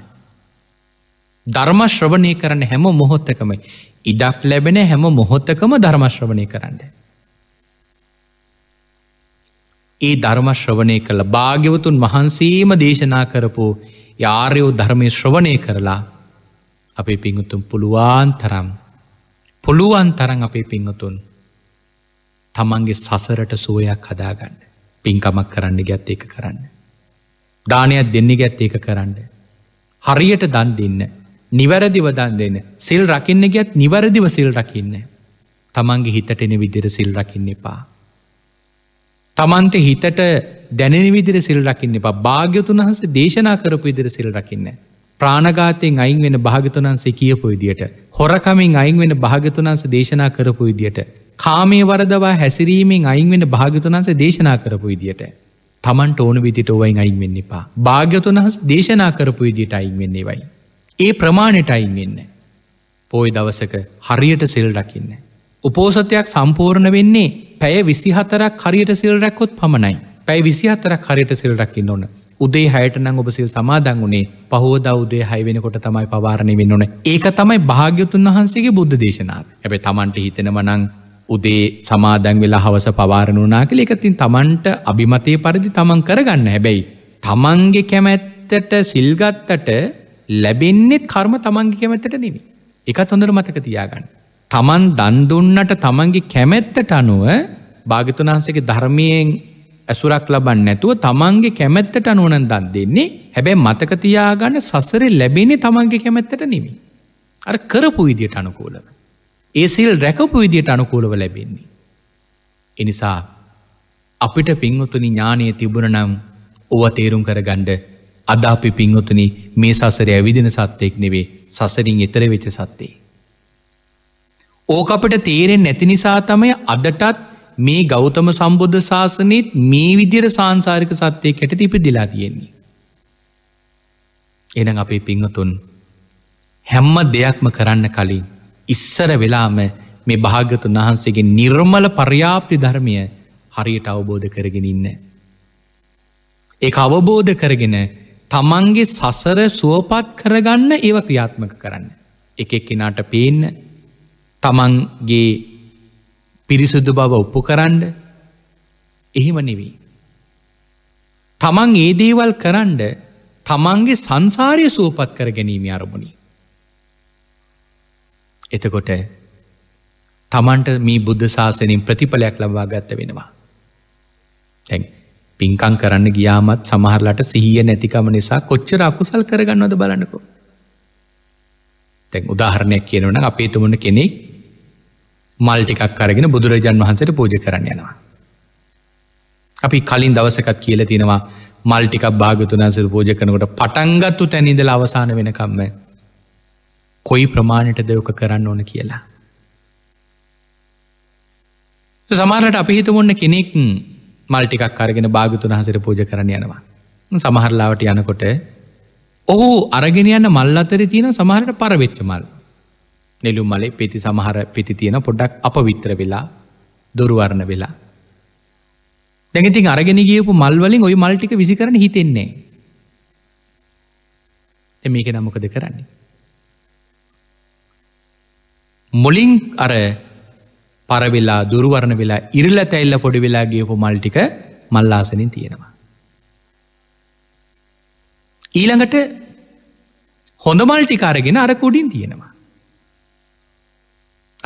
ධර්මශ්‍රවණය කරන හැම මොහොත්තකම ඉඩක් ලැබෙන හැම මොහොත්තකම ධර්මශ්‍රවණය කරන්න. ඒ ධර්මශ්‍රවණය කළ භාග්‍යවතුන් වහන්සේම දේශනා කරපු යාරයෝ ධර්මය ශ්‍රවණය කරලා අපේ පිංගුතුම් පුළුවන් තරම් පුළුවන් තරන් අපේ පිංහතුන් තමන්ගේ සසරට සුවයක් හදාගන්න පින්කමක් කරන්න ගැත් ඒක කරන්න. දානයක් දෙන්න ගැත් ඒක කරන්න. හරියට දන් දෙන්න නිවැරදිව දන් දෙන්න සිල් රකින්න ගැත් නිවැරදිව සිල් රකින්න. තමන්ගේ හිතට එන විදිර සිල් රකින්න එපා. තමන්ත හිතට දැනෙන විදිර සිල් රකින්න එපා භාග්‍යතුන් වහස දේශනා කරපු ඉදිර සිල් රකින්න. ප්‍රාණගාතයෙන් අයින් වෙන භාගතුනන්සේ කියපු විදියට. හොරකමින් අයින් වෙන භාගතුනන්ස දේශනා කරපු විදියට. කාමේ වරදවා හැසිරීමෙන් අයින් වෙන භාගතුනන්ස දේශනා කරපු විදියට. තමන්ට ඕන විදිට ඔවයින් අයින් වෙන්න එපා. භාග්‍යතුනහස් දේශනා කරපු විදිට අයින් වෙන්නේ වයි. ඒ ප්‍රමාණයට අයින් වෙන්න. පෝයි දවසක හරියට සිල් රකින්න. උපෝසතයක් සම්පූර්ණ වෙන්නේ පැය විසිහතරක් හරියට සිල් රැක්කොත් පමණයි. පැයි විසිහතරක් හරියට සිල් රකින්න ඕන උදේ හයටනං ඔබ සිල් සමාදන් වුණේ පහෝද උදේ හයවෙනකොට තමයි පවාරණය වෙන්න ඕන ඒක තමයි භාග්‍යතුන් වහන්සේගේ බුද්ධ දේශනාව ඇැබ තමන්ට හිතෙනවනං උදේ සමාදන් වෙලා හවස පවාරණුනා කළ එකතින් තමන්ට අභිමතය පරිදි තමන් කරගන්න හැබැයි තමන්ගේ කැමැත්තට සිල්ගත්තට ලැබෙන්නෙත් කර්ම තමන්ගේ කැමැත්තට නෙමි එකත් හොඳර මතක තියාගන්න තමන් දන්දුන්නට තමන්ගේ කැමැත්තට අනුව භාගතුනාන්සගේ ධර්මයෙන් ඇසුරක් ලබන්න නැතුව තමන්ගේ කැමැත්තට අනුවනන් දන් දෙන්නේ හැබැයි මතකතියාගන්න සසරේ ලැබෙන්නේ තමන්ගේ කැමැත්තට නෙමි. අර කරපු විදියට අනුකූලව. ඒසිල් රැකපු විදියට අනුකූලව ලැබෙන්නේ. එනිසා අපිට පින්වතුනි ඥානය තිබුණනම් ඔව තේරුම් කරගණ්ඩ අද අපි පින්වතුනි මේ සසරය ඇවිදින සත්්‍යයෙක් නෙවේ සසරින් එතර වෙච සත්තේ. ඕක අපට තේරෙන් නැති නිසා තමයි අදටත් මේ ගෞතම සම්බුද්ධ ශාසනයත් මේ විදිර සංසාරික සත්‍යය කැට ඉපදිලා තියෙන්නේ. එන අපේ පිංහතුන් හැම්ම දෙයක්ම කරන්න කලින් ඉස්සර වෙලාම මේ භාගතුන් වහන්සේගේ නිර්මල පර්යාප්ති ධර්මය හරියට අවබෝධ කරගෙන ඉන්න. ඒ අවබෝධ කරගෙන තමන්ගේ සසර සුවපත් කරගන්න ඒව ක්‍රියාත්මක කරන්න. එක එක්කෙනාට පේන්න තමන්ගේ පිරිසුදු බව ඔප්පු කරන්න එහෙම නෙවී. තමන් ඒ දේවල් කරන්ඩ තමන්ගේ සංසාරය සුවපත් කර ගැනීම අරමුණි. එතකොට තමන්ට මේ බුද්ධ ශාසනින් ප්‍රතිඵලයක් ලබා ගත්ත වෙනවා. ඇ පින්කං කරන්න ගියාමත් සමහරලට සිහිය නැතිකම නිසා කොච්චර අකුසල් කරගන්නවද බලන්නකෝ. තැන් උදාහරණයක් කියනවන අපේතුමන කෙනෙක් මල් ටිකක් අරගෙන බුදුරජාන් වහන්සට පූජ කරන්න යනවා. අපි කලින් දවසකත් කියල තිනවා මල්ටිකක් භාගතුනාසර පූජ කනකොට පටන්ගත්තු තැනිදල අවසාන වෙනකම්ම කොයි ප්‍රමාණයට දෙවක කරන්න ඕන කියලා. සමහරට අපිහිත ඔන්න කෙනෙක් මල්ටිකක් අරගෙන භාගතුනහසර පූජ කරන්න යනවා. සමහරලාවට යනකොට ඔහු අරගෙනයන්න මල් අතර තියෙන සමහරට පරවෙච්ච මල්. නෙළුම් මලේ පිති සමහර පිති තියෙන පොඩ්ඩක් අප විත්‍ර වෙලා දොරුවරණ වෙලා. දැගතින් අරගෙන ගියපු මල්වලින් ඔය මල්ටික විසි කරන හිතෙන්නේ. මේක නමොකද කරන්නේ. මොලින් අර පරවෙලා දුරුවරණ වෙලා ඉරල තැල්ල පොඩි වෙලා ගියපු මල්ටික මල්ලාසනින් තියෙනවා. ඊළඟට හොඳ මල්ටිකාරගෙන අර කුඩින් තියෙනවා.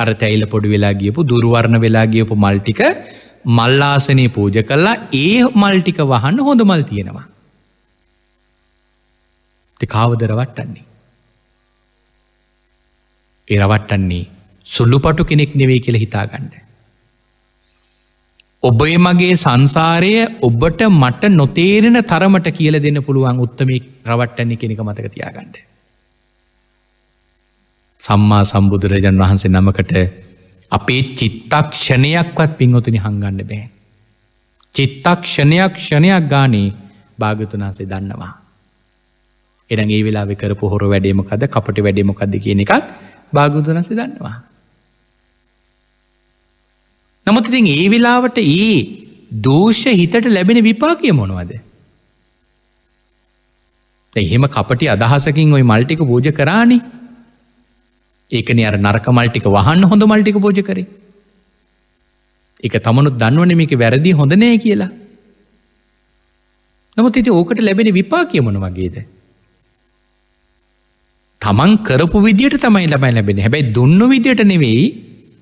අර තැයිල පොඩි වෙලා ගියපු දුර්වර්ණ වෙලා ගියපු මල්ටික මල්ලාසනය පූජ කරලා ඒ මල්ටික වහන්න හොඳ මල් තියෙනවා. ති කාවදර වට්ටන්නේ. එරවට්ටන්නේ සුල්ලු පටු කෙනෙක් නෙවේ කියල හිතාගන්න. ඔබේ මගේ සංසාරය ඔබට මට නොතේරෙන තරමට කියල දෙන්න පුළුවන් උත්තමෙක් රවට්ටන්නේ කෙනෙක මතක තියාගන්න. සම්මා සම්බුදුරජන් වහන්සේ නමකට අපේ චිත්තක්ෂණයක්වත් පින්වතනි හංගන්න බෑ. චිත්තක්ෂණයක් ෂණයක් ගානේ භාගතුනාසේ දන්නවා. එඩන් ඒ වෙලා විකර පොහොර වැඩේමකද කපට වැඩේමකද කියන එකත් භාගුතුනසේ දන්නවා. නමුත් ඉතින් ඒ වෙලාවට ඒ දෝෂ හිතට ලැබෙන විපාකය මොනවද. එහෙම කපටි අදහසකින් ඔයි මල්ටික පූජ කරානිි ඒකන අර නරකමල්ටික වහන්න හොඳ මල්ටික පෝජ කරේ එක තමනුත් දන්නවන මේක වැරදි හොඳ නෑ කියලා නමුත් ඉති ඕකට ලැබෙන විපා කියමන වගේද තමන් කරපු විදියට තමයි ලබයි ලැබෙන හැබැයි දුන්න විදියට නෙවෙයි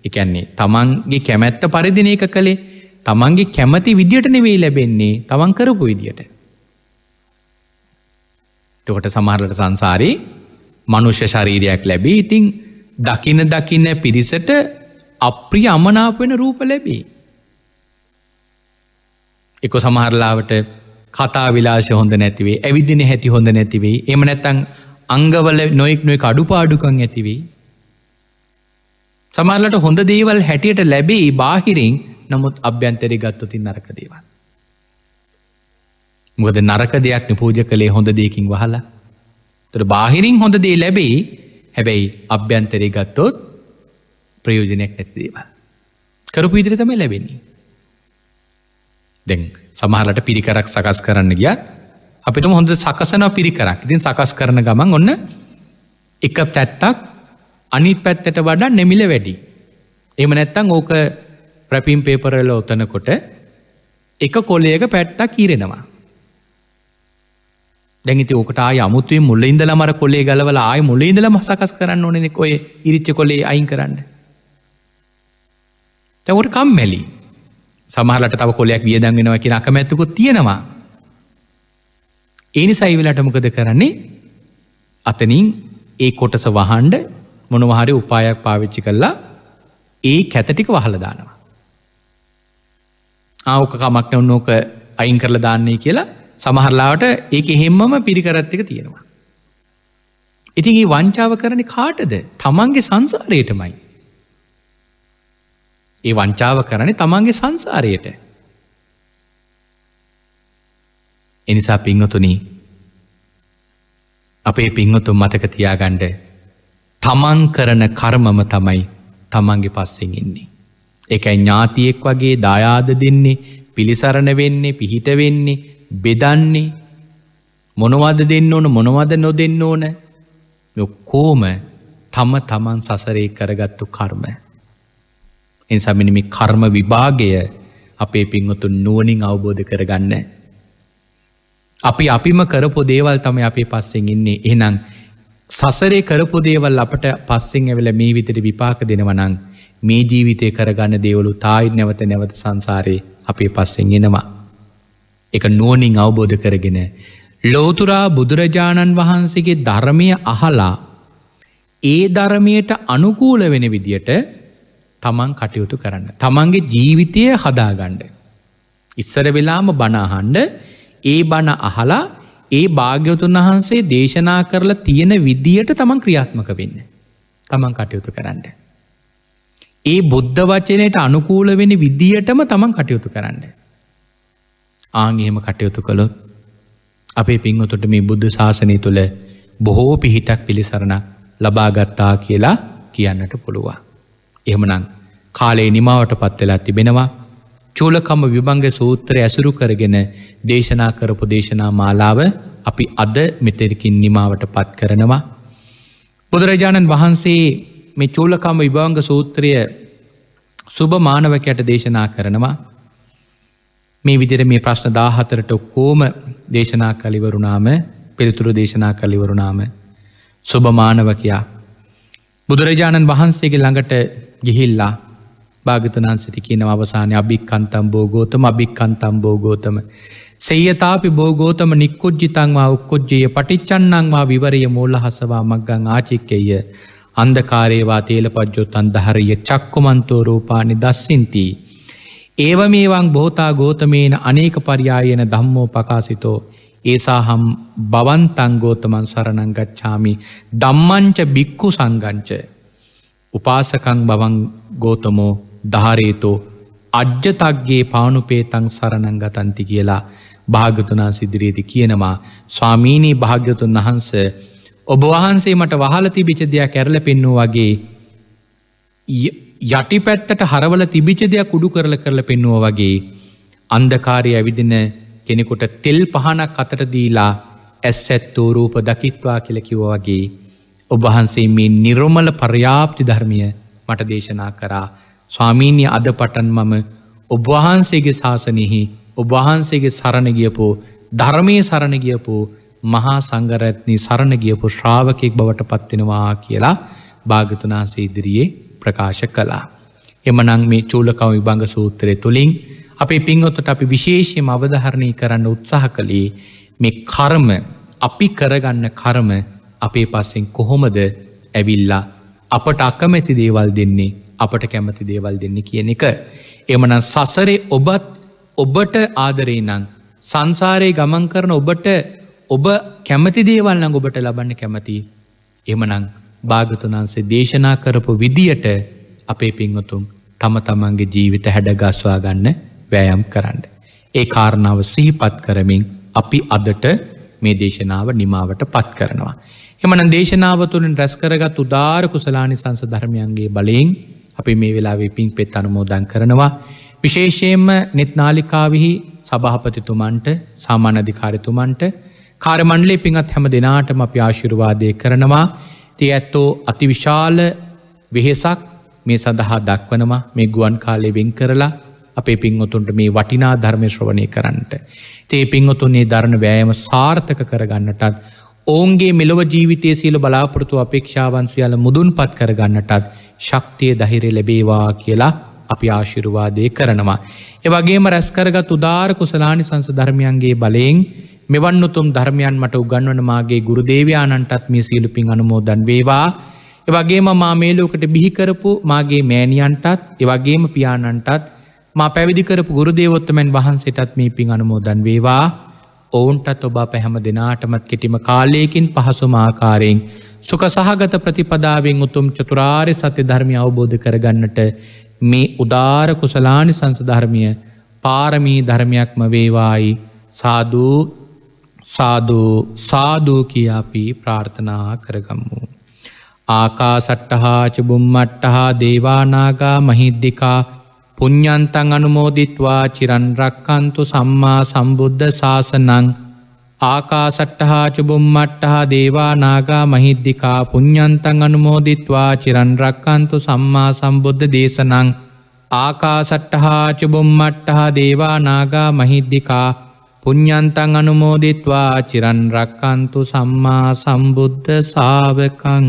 එකන්නේ තමන්ගේ කැමැත්ත පරිදින එක කළේ තමන්ගේ කැමති විදියට නෙවෙයි ලැබෙන්නේ තමන් කරපු විදියට තකොට සමහරලට සංසාරී මනුෂ්‍ය ශරීරයක් ලැබී ඉතිං දකින දකින පිරිසට අප්‍රිය අමනාපෙන රූප ලැබේ. එක සමහරලාවට කතා විලාශ හොඳ නැතිවේ ඇවිදින හැති හොඳ නැතිවේ එම නැතං අංගවල නොයෙක් නොය අඩුපාඩුකං ඇතිවේ. සමරලට හොඳ දේවල් හැටියට ලැබෙයි බාහිරින් නමුත් අභ්‍යන්තරි ගත්තතින් නරක දේවල්. මොකද නරක දෙයක් නිපූජ කළේ හොඳ දෙයකින් වහලා. තොට බාහිරින් හොඳ දේ ලැබෙයි හැබැයි අභ්‍යන්තරය ගත්තොත් ප්‍රයෝජනයක් ඇතිදේවල්. කරපු ඉදිරිතම ලැබෙන්නේ. දෙං සමහලට පිරිකරක් සකස් කරන්න ගියත් අපිට හොඳ සකසන පිරිකරක් ඉතින් සකස් කරන ගමන් ඔන්න එක තැත්තක් අනි පැත්තට වඩා නෙමිල වැඩි. එම නැත්තං ඕක ප්‍රැපිම් පේපරල ඔතනකොට එක කොලයක පැට්ටක් කීරෙනවා. දැගිති ඕකට අමුතුේ මුල්ල ඉඳලම කොලේ ගලවල ආය මුල ඉඳලම සකස් කරන්න ඕනෙනෙ ඔය ඉරිච්ච කොලේ අයින් කරන්න. තැවට කම්මැලි සමහලට තව කොලයක් වියදන්ගෙනවා කියෙන අකමැත්තකො තියෙනවා. ඒනි සයිවිලට මොකද කරන්නේ අතනින් ඒ කොටස වහන්ඩ මොනවහරි උපායක් පාවිච්චි කල්ලා ඒ කැතටික වහලදානවා. ආවක කමක්න ඔන්නෝක අයින් කරල දාන්නේ කියලා සමහරලාට ඒක එහෙම්මම පිරිකරත්තික තියෙනවා. ඉතින් වංචාව කරන කාටද තමන්ගේ සංසාරයටමයි. ඒ වංචාව කරන තමන්ගේ සංසාරයට. එනිසා පිංහතුනී අපේ පිංහතුම් මතක තියාගණ්ඩ තමන් කරන කර්මම තමයි තමන්ගේ පස්සෙන් ඉන්නේ. එකයි ඥාතියෙක් වගේ දායාද දෙන්නේ පිළිසරණ වෙන්නේ පිහිට වෙන්නේ බෙදන්නේ මොනවද දෙන්න ඕන මොනවද නොදෙන්න ඕන යොක්කෝම තම තමන් සසරේ කරගත්තු කර්ම. එන්සමිනිමි කර්ම විභාගය අපේ පින්වතුන් නුවනින් අවබෝධ කරගන්න. අපි අපිම කරපු දේවල් තමයි අපේ පස්සෙන් ඉන්නේ එනම් සසරේ කරපු දේවල් අපට පස්සෙන් ඇවෙල මේ විතර විපාක දෙනවනං මේ ජීවිතය කරගන්න දේවලු තායි නැවත නැවත සංසාරයේ අපේ පස්සෙන් එෙනවා. එක නුවනින් අවබෝධ කරගෙන. ලෝතුරා බුදුරජාණන් වහන්සේගේ ධර්මය අහලා ඒ ධර්මයට අනුකූල වෙන විදියට තමන් කටයුතු කරන්න. තමන්ගේ ජීවිතය හදාගණ්ඩ. ඉස්සර වෙලාම බනාහන්ඩ ඒ බණ අහලා ඒ භාග්‍යවතුන් වහන්සේ දේශනා කරලා තියෙන විදියට තමන් ක්‍රියාත්මක වෙන්න. තමන් කටයුතු කරන්න. ඒ බුද්ධ වචනයට අනුකූල වෙන විදියටම තමන් කටයුතු කරන්න. ආංහෙම කටයුතු කළොත් අපේ පින්වතුට මේ බුද්ධ ශාසනය තුළ බොහෝ පිහිටක් පිළිසරණ ලබාගත්තා කියලා කියන්නට පුළුවන්. එහමනං කාලේ නිමාවට පත්වෙලා තිබෙනවා චූලකම්ම විභංග සූත්‍රය ඇසුරු කරගෙන දේශනා කරපු දේශනා මාලාව අපි අද මෙතෙරකින් නිමාවට පත් කරනවා. බුදුරජාණන් වහන්සේ මේ චූලකම්ම විභංග සූත්‍රය සුභ මානවකයට දේශනා කරනවා මේ විදිර මේ ප්‍රශ්න දාහතරට ඔක්කෝම දේශනා කලිවරුණාම පිළිතුරු දේශනා කලිවරුණාම සුභමානවකයා. බුදුරජාණන් වහන්සේගේ ළඟට ගිහිල්ලා භාගතනන්සිට කියන අවසානය අභික්කන්තම් බෝගෝතම අභික්කන්තම් බෝගෝතම. සේයතාපි බෝගෝතම නික්කුද්ජිතන්වා උක්කුද්ජය පටිච්චන්නංවා විවරය මෝල්ල හසවා මක්ගං ආචික්කය අන්දකාරේවා තේල පජ්ජොත් අන්දහරය චක්කුමන්තෝරූපානි දස්සින්තිී. ඒව මේවන් බොහතා ගෝතමේන අනේක පරියායන දම්මෝ පකාසිතෝ ඒසාහම් බවන්තංගෝතමන් සරණං ගච්ඡාමි දම්මංච බික්කු සංගංච උපාසකං බවන් ගෝතමෝ ධාරේතෝ අජ්ජතක්ගේ පානුපේතං සරණං ගතන්ති කියලා භාගතුනා සිදිරේති කියනවා ස්වාමීනී භාග්‍යතුන් වහන්ස ඔබ වහන්සේ මට වහලති බිච දෙයක් ඇරල පෙන්නු වගේ යටිපැත්තට හරවල තිබිච දෙයක් උඩු කරල කරල පෙන්නුව වගේ අන්දකාරය ඇවිදින කෙනෙකුට තෙල් පහනක් අතට දීලා ඇස්සැත්තෝ රූප දකිත්වා කියලකිව වගේ ඔබහන්සේ මේ නිර්මල පර්යාප්ති ධර්මිය මට දේශනා කරා ස්වාමීන්‍ය අද පටන් මම ඔබවහන්සේගේ ශාසනයෙහි ඔබවහන්සේගේ සරණගියපෝ ධර්මය සරණගියපෝ මහා සංගරැත්නි සරණගියපු ශ්‍රාවකෙක් බවට පත්වෙනවා කියලා භාගතුනාසේ ඉදිරියේ ප්‍රකාශ කලා. එමනං මේ චූලකව විභංග සූත්‍රය තුළින් අපේ පින්ගොත්තට අපි විශේෂයම අවධහරණය කරන්න උත්සාහ කළේ මේ කර්ම අපි කරගන්න කරම අපේ පස්සෙන් කොහොමද ඇවිල්ලා අපට අකමැති දේවල් දෙන්නේ අපට කැමති දේවල් දෙන්න කියන එක. එමන සසරේ ඔබත් ඔබට ආදරේ නං සංසාරයේ ගමන් කරන ඔබට ඔබ කැමති දේවල්න්න ඔබට ලබන්න කැමති එමනං භාගතුනන්සේ දේශනා කරපු විදියට අපේ පින්වතුම් තම තමන්ගේ ජීවිත හැඩගස්වා ගන්න වෑයම් කරන්න. ඒ කාරණාව සිහිපත් කරමින් අපි අදට මේ දේශනාව නිමාවට පත් කරනවා. එමන දේශනාව තුළින් රැස්කරගත් උදාර කුසලානි සංස ධර්මයන්ගේ බලයෙන් අපි මේ වෙලාවේ පින් පෙත් අනුමෝදන් කරනවා. විශේෂයෙන්ම නෙත්නාලිකාවිහි සභහපතිතුමන්ට සාමානධිකාරතුමන්ට කාරමණ්ඩලේ පින්ත් හැම දෙනාටම අපි ආශිරුවාදය කරනවා. තේ ඇත්තෝ අතිවිශාල වෙහෙසක් මේ සඳහා දක්වනවා මේ ගුවන් කාලය වෙන් කරලා අපේ පින්වතුන්ට මේ වටිනා ධර්මශ්‍රවණය කරන්නට. තේ පින්වතුන්නේ ධරණ වෑයම සාර්ථක කරගන්නටත් ඔවුන්ගේ මෙලොව ජීවිතය සීල බලාපොරතු අපේක්ෂාවන්සියාල මුදුන් පත් කරගන්නටත් ශක්තිය දහිරෙ ලැබේවා කියලා අපි ආශිරුවාදය කරනවා. එවගේම රැස්කරගත් උදාර කුසලානි සංස ධර්මයන්ගේ බලයෙන් මෙවන් උතුම් ධර්මයන් මට උගන්වන මාගේ ගුරු දේවයාණන්ටත් මේ සියලු පින් අනුමෝදන් වේවා එවගේම මා මේලෝකට බිහිකරපු මාගේ මෑණියන්ටත් එවගේම පියාණන්ටත් මා පැවිදිකරපු ගුරු දේවොත්තමැන් වහන්සේටත් මේ පින් අනුමෝදන් වේවා ඔවුන්ටත් ඔබා පැහැම දෙනාටමත් කෙටිම කාලයකින් පහසුම ආකාරයෙන් සුක සහගත ප්‍රතිපදාවෙන් උතුම් චතුරාරය සත්‍ය ධර්මය අවබෝධ කරගන්නට මේ උදාර කුසලානි සංසධර්මය පාරමී ධර්මයක්ම වේවායි සාධූ සාධූ සාධූ කියාපී ප්‍රාර්ථනා කරගම්මු. ආකා සට්ටහා චබුම්මට්ටහා දේවානාගා මහිද්දිකා පුඤ්ඥන්තන් අනුමෝදිත්වා චිරන්රක්කන්තු සම්මා සම්බුද්ධ ශාසනං ආකා සට්ටහා චුබුම්මට්ටහා දේවානාගා මහිද්දිකා පුඤ්ඥන්තන් අනුමෝදිත්වා චිරන්රක්කන්තු සම්මා සම්බුද්ධ දේශනං ආකා සට්ටහා චුබුම්මට්ටහා දේවානාගා මහිද්දිකා පුඤ්ඥන්තන් අනුමෝදිත්වා චිරන් රක්කන්තු සම්මා සම්බුද්ධ සාාවකං